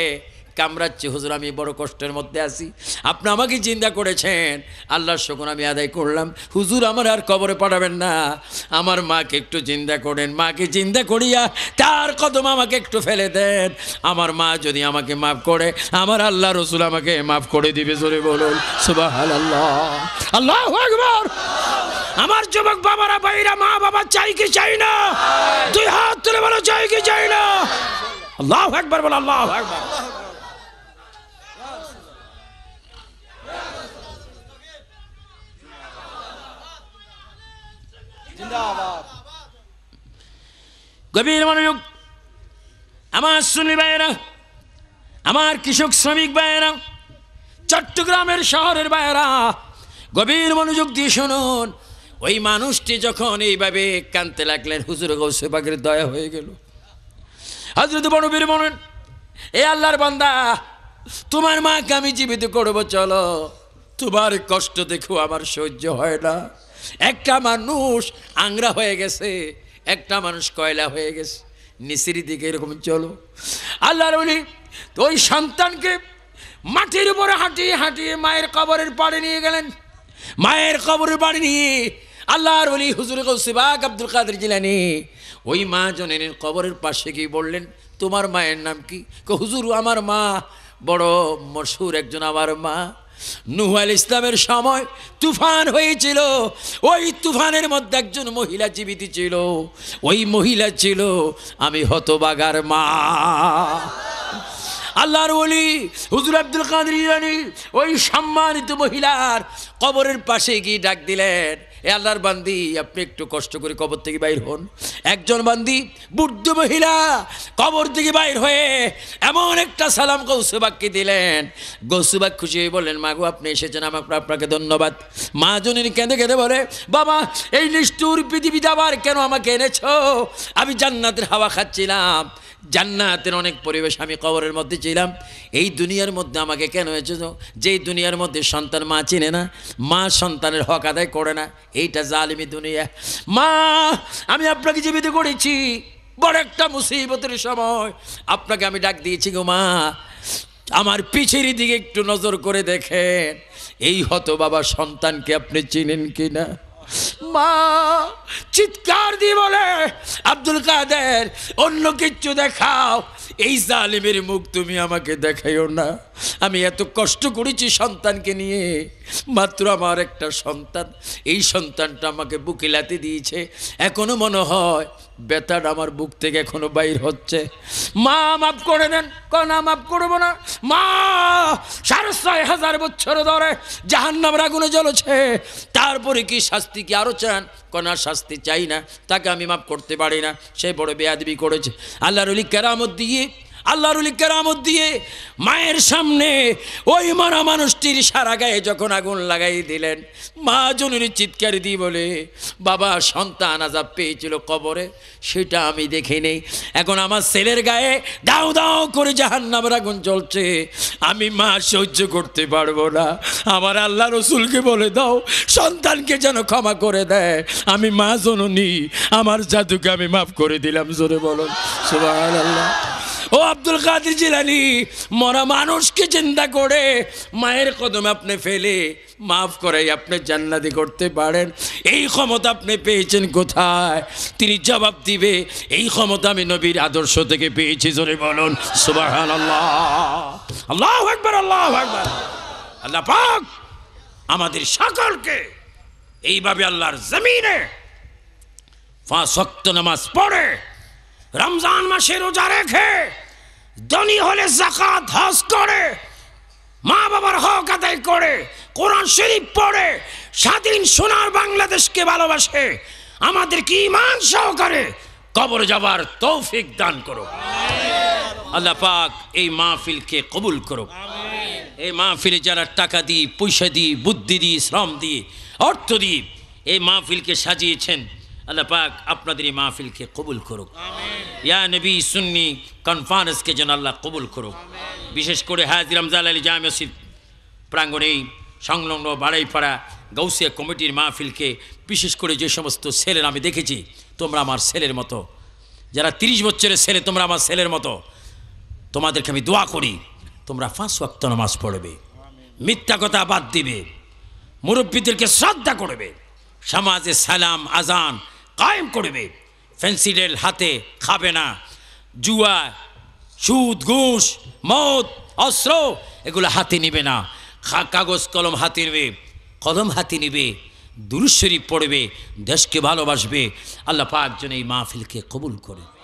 কামড়াচ্ছি হুজুর আমি বড় কষ্টের মধ্যে আছি আপনি আমাকে চিন্তা করেছেন আল্লাহর শকুন আমি আদায় করলাম হুজুর আমার আর কবরে পাঠাবেন না আমার মাকে একটু চিন্তা করেন মাকে চিন্তা করিয়া তার কদম আমাকে একটু ফেলে দেন আমার মা যদি আমাকে মাফ করে আমার আল্লাহ রসুল আমাকে মাফ করে দিবে জোরে বলুন সুবাহ আল্লাহ আল্লাহ আকবর আমার যুবক বাবারা বাইরা মা বাবা চাই কি চাই না দুই হাত তুলে বলো চাই কি চাই না আল্লাহ একবার বলো আল্লাহ একবার গভীর মনোযোগ আমার সুনি ভাইয়েরা আমার কৃষক শ্রমিক ভাইয়েরা চট্টগ্রামের শহরের ভাইয়েরা গভীর মনোযোগ দিয়ে শুনুন ওই মানুষটি যখন এইভাবে কানতে লাগলেন হুজুর গৌসেবাগের দয়া হয়ে গেল হাজরত বনবীর মনেন এ আল্লাহর বান্দা তোমার মাকে আমি জীবিত করবো চলো তোমার কষ্ট দেখো আমার সহ্য হয় না একটা মানুষ আংরা হয়ে গেছে একটা মানুষ কয়লা হয়ে গেছে নিচের দিকে এরকম চলো আল্লাহর বলি তো ওই সন্তানকে মাটির উপরে হাঁটিয়ে হাঁটিয়ে মায়ের কবরের পাড়ে নিয়ে গেলেন মায়ের কবরের পাড়ে নিয়ে আল্লাহর অলি হুজুর কৌসিবাক আব্দুল কাদের জিলানি ওই মা জনের কবরের পাশে গিয়ে বললেন তোমার মায়ের নাম কি হুজুর আমার মা বড় মশুর একজন আমার মা নুহ আল ইসলামের সময় তুফান হয়েছিল ওই তুফানের মধ্যে একজন মহিলা জীবিত ছিল ওই মহিলা ছিল আমি হতবাগার মা আল্লাহর বলি হুজুর আব্দুল কাদের ওই সম্মানিত মহিলার কবরের পাশে গিয়ে ডাক দিলেন এ আল্লাহর বান্দি আপনি একটু কষ্ট করে কবর থেকে বাইর হন একজন বান্দি বুদ্ধ মহিলা কবর থেকে বাইর হয়ে এমন একটা সালাম গৌসুবাককে দিলেন গৌসুবাক খুশি হয়ে বললেন মাগো আপনি এসেছেন আমাকে আপনাকে ধন্যবাদ মা জনের কেঁদে কেঁদে বলে বাবা এই নিষ্ঠুর পৃথিবীতে আবার কেন আমাকে এনেছ আমি জান্নাতের হাওয়া খাচ্ছিলাম জান্নাতের অনেক পরিবেশ আমি কবরের মধ্যে ছিলাম এই দুনিয়ার মধ্যে আমাকে কেন হয়েছে যেই দুনিয়ার মধ্যে সন্তান মা চিনে না মা সন্তানের হক আদায় করে না এইটা জালিমি দুনিয়া মা আমি আপনাকে জীবিত করেছি বড় একটা মুসিবতের সময় আপনাকে আমি ডাক দিয়েছি গো মা আমার পিছের দিকে একটু নজর করে দেখেন এই হত বাবা সন্তানকে আপনি চিনেন কিনা মা চিৎকার দিয়ে বলে আব্দুল কাদের অন্য কিচ্ছু দেখাও এই জালিমের মুখ তুমি আমাকে দেখাইও না আমি এত কষ্ট করেছি সন্তানকে নিয়ে মাত্র আমার একটা সন্তান এই সন্তানটা আমাকে বুকিলাতে দিয়েছে এখনো মনে হয় ব্যথাটা আমার বুক থেকে এখনো বাইর হচ্ছে মা মাফ করে দেন কনা মাফ করবো না মা সাড়ে ছয় হাজার বছর ধরে জাহান্নাম রাগুনে জ্বলছে তারপরে কি শাস্তি কি আরো চান কনার শাস্তি চাই না তাকে আমি মাফ করতে পারি না সে বড় বেয়াদবি করেছে আল্লাহর কেরামত দিয়ে আল্লাহরুল কেরামত দিয়ে মায়ের সামনে ওই মারা মানুষটির সারা গায়ে যখন আগুন লাগাই দিলেন মা জনের চিৎকার দিয়ে বলে বাবা সন্তান আজাব পেয়েছিল কবরে সেটা আমি দেখে নেই এখন আমার ছেলের গায়ে দাও দাও করে জাহান নামের আগুন চলছে আমি মা সহ্য করতে পারবো না আমার আল্লাহ রসুলকে বলে দাও সন্তানকে যেন ক্ষমা করে দেয় আমি মা জননী আমার জাদুকে আমি মাফ করে দিলাম জোরে বলুন সুবাহ আল্লাহ ও আব্দুল কাদের জিলানি মরা মানুষকে চিন্তা করে মায়ের কদমে আপনি ফেলে মাফ করে আপনি জান্নাতি করতে পারেন এই ক্ষমতা আপনি পেয়েছেন কোথায় তিনি জবাব দিবে এই ক্ষমতা আমি নবীর আদর্শ থেকে পেয়েছি জোরে বলুন আল্লাহ একবার আল্লাহ একবার আল্লাহ পাক আমাদের সকলকে এইভাবে আল্লাহর জমিনে শক্ত নামাজ পড়ে রমজান মাসে রোজা রেখে ধনী হলে জাকাত হজ করে মা বাবার হক আদায় করে কোরআন শরীফ পড়ে স্বাধীন সোনার বাংলাদেশকে ভালোবাসে আমাদের কি ইমান সহকারে কবর যাবার তৌফিক দান করো আল্লাহ পাক এই মাহফিলকে কবুল করো এই মাহফিলে যারা টাকা দিই পয়সা দিই বুদ্ধি দিই শ্রম দিই অর্থ দিই এই মাহফিলকে সাজিয়েছেন আল্লাহ পাক আপনাদের এই মাহফিলকে কবুল করুক ইয়া নবী সুন্নি কনফারেন্সকে যেন আল্লাহ কবুল করুক বিশেষ করে হাজির রমজাল আলী জামে প্রাঙ্গণেই সংলগ্ন বাড়াইপাড়া গৌসিয়া কমিটির মাহফিলকে বিশেষ করে যে সমস্ত ছেলের আমি দেখেছি তোমরা আমার ছেলের মতো যারা ৩০ বছরের ছেলে তোমরা আমার ছেলের মতো তোমাদেরকে আমি দোয়া করি তোমরা ফাঁস ওয়াক্ত নামাজ পড়বে মিথ্যা কথা বাদ দিবে মুরব্বীদেরকে শ্রদ্ধা করবে সমাজে সালাম আজান কায়েম করবে ফেন্সিডেল হাতে খাবে না জুয়া সুদ ঘুষ মদ অস্ত্র এগুলো হাতে নিবে না কাগজ কলম হাতে নেবে কলম হাতে নিবে দুরুশ্বরী পড়বে দেশকে ভালোবাসবে আল্লাহ পাঁচজন এই মাহফিলকে কবুল করে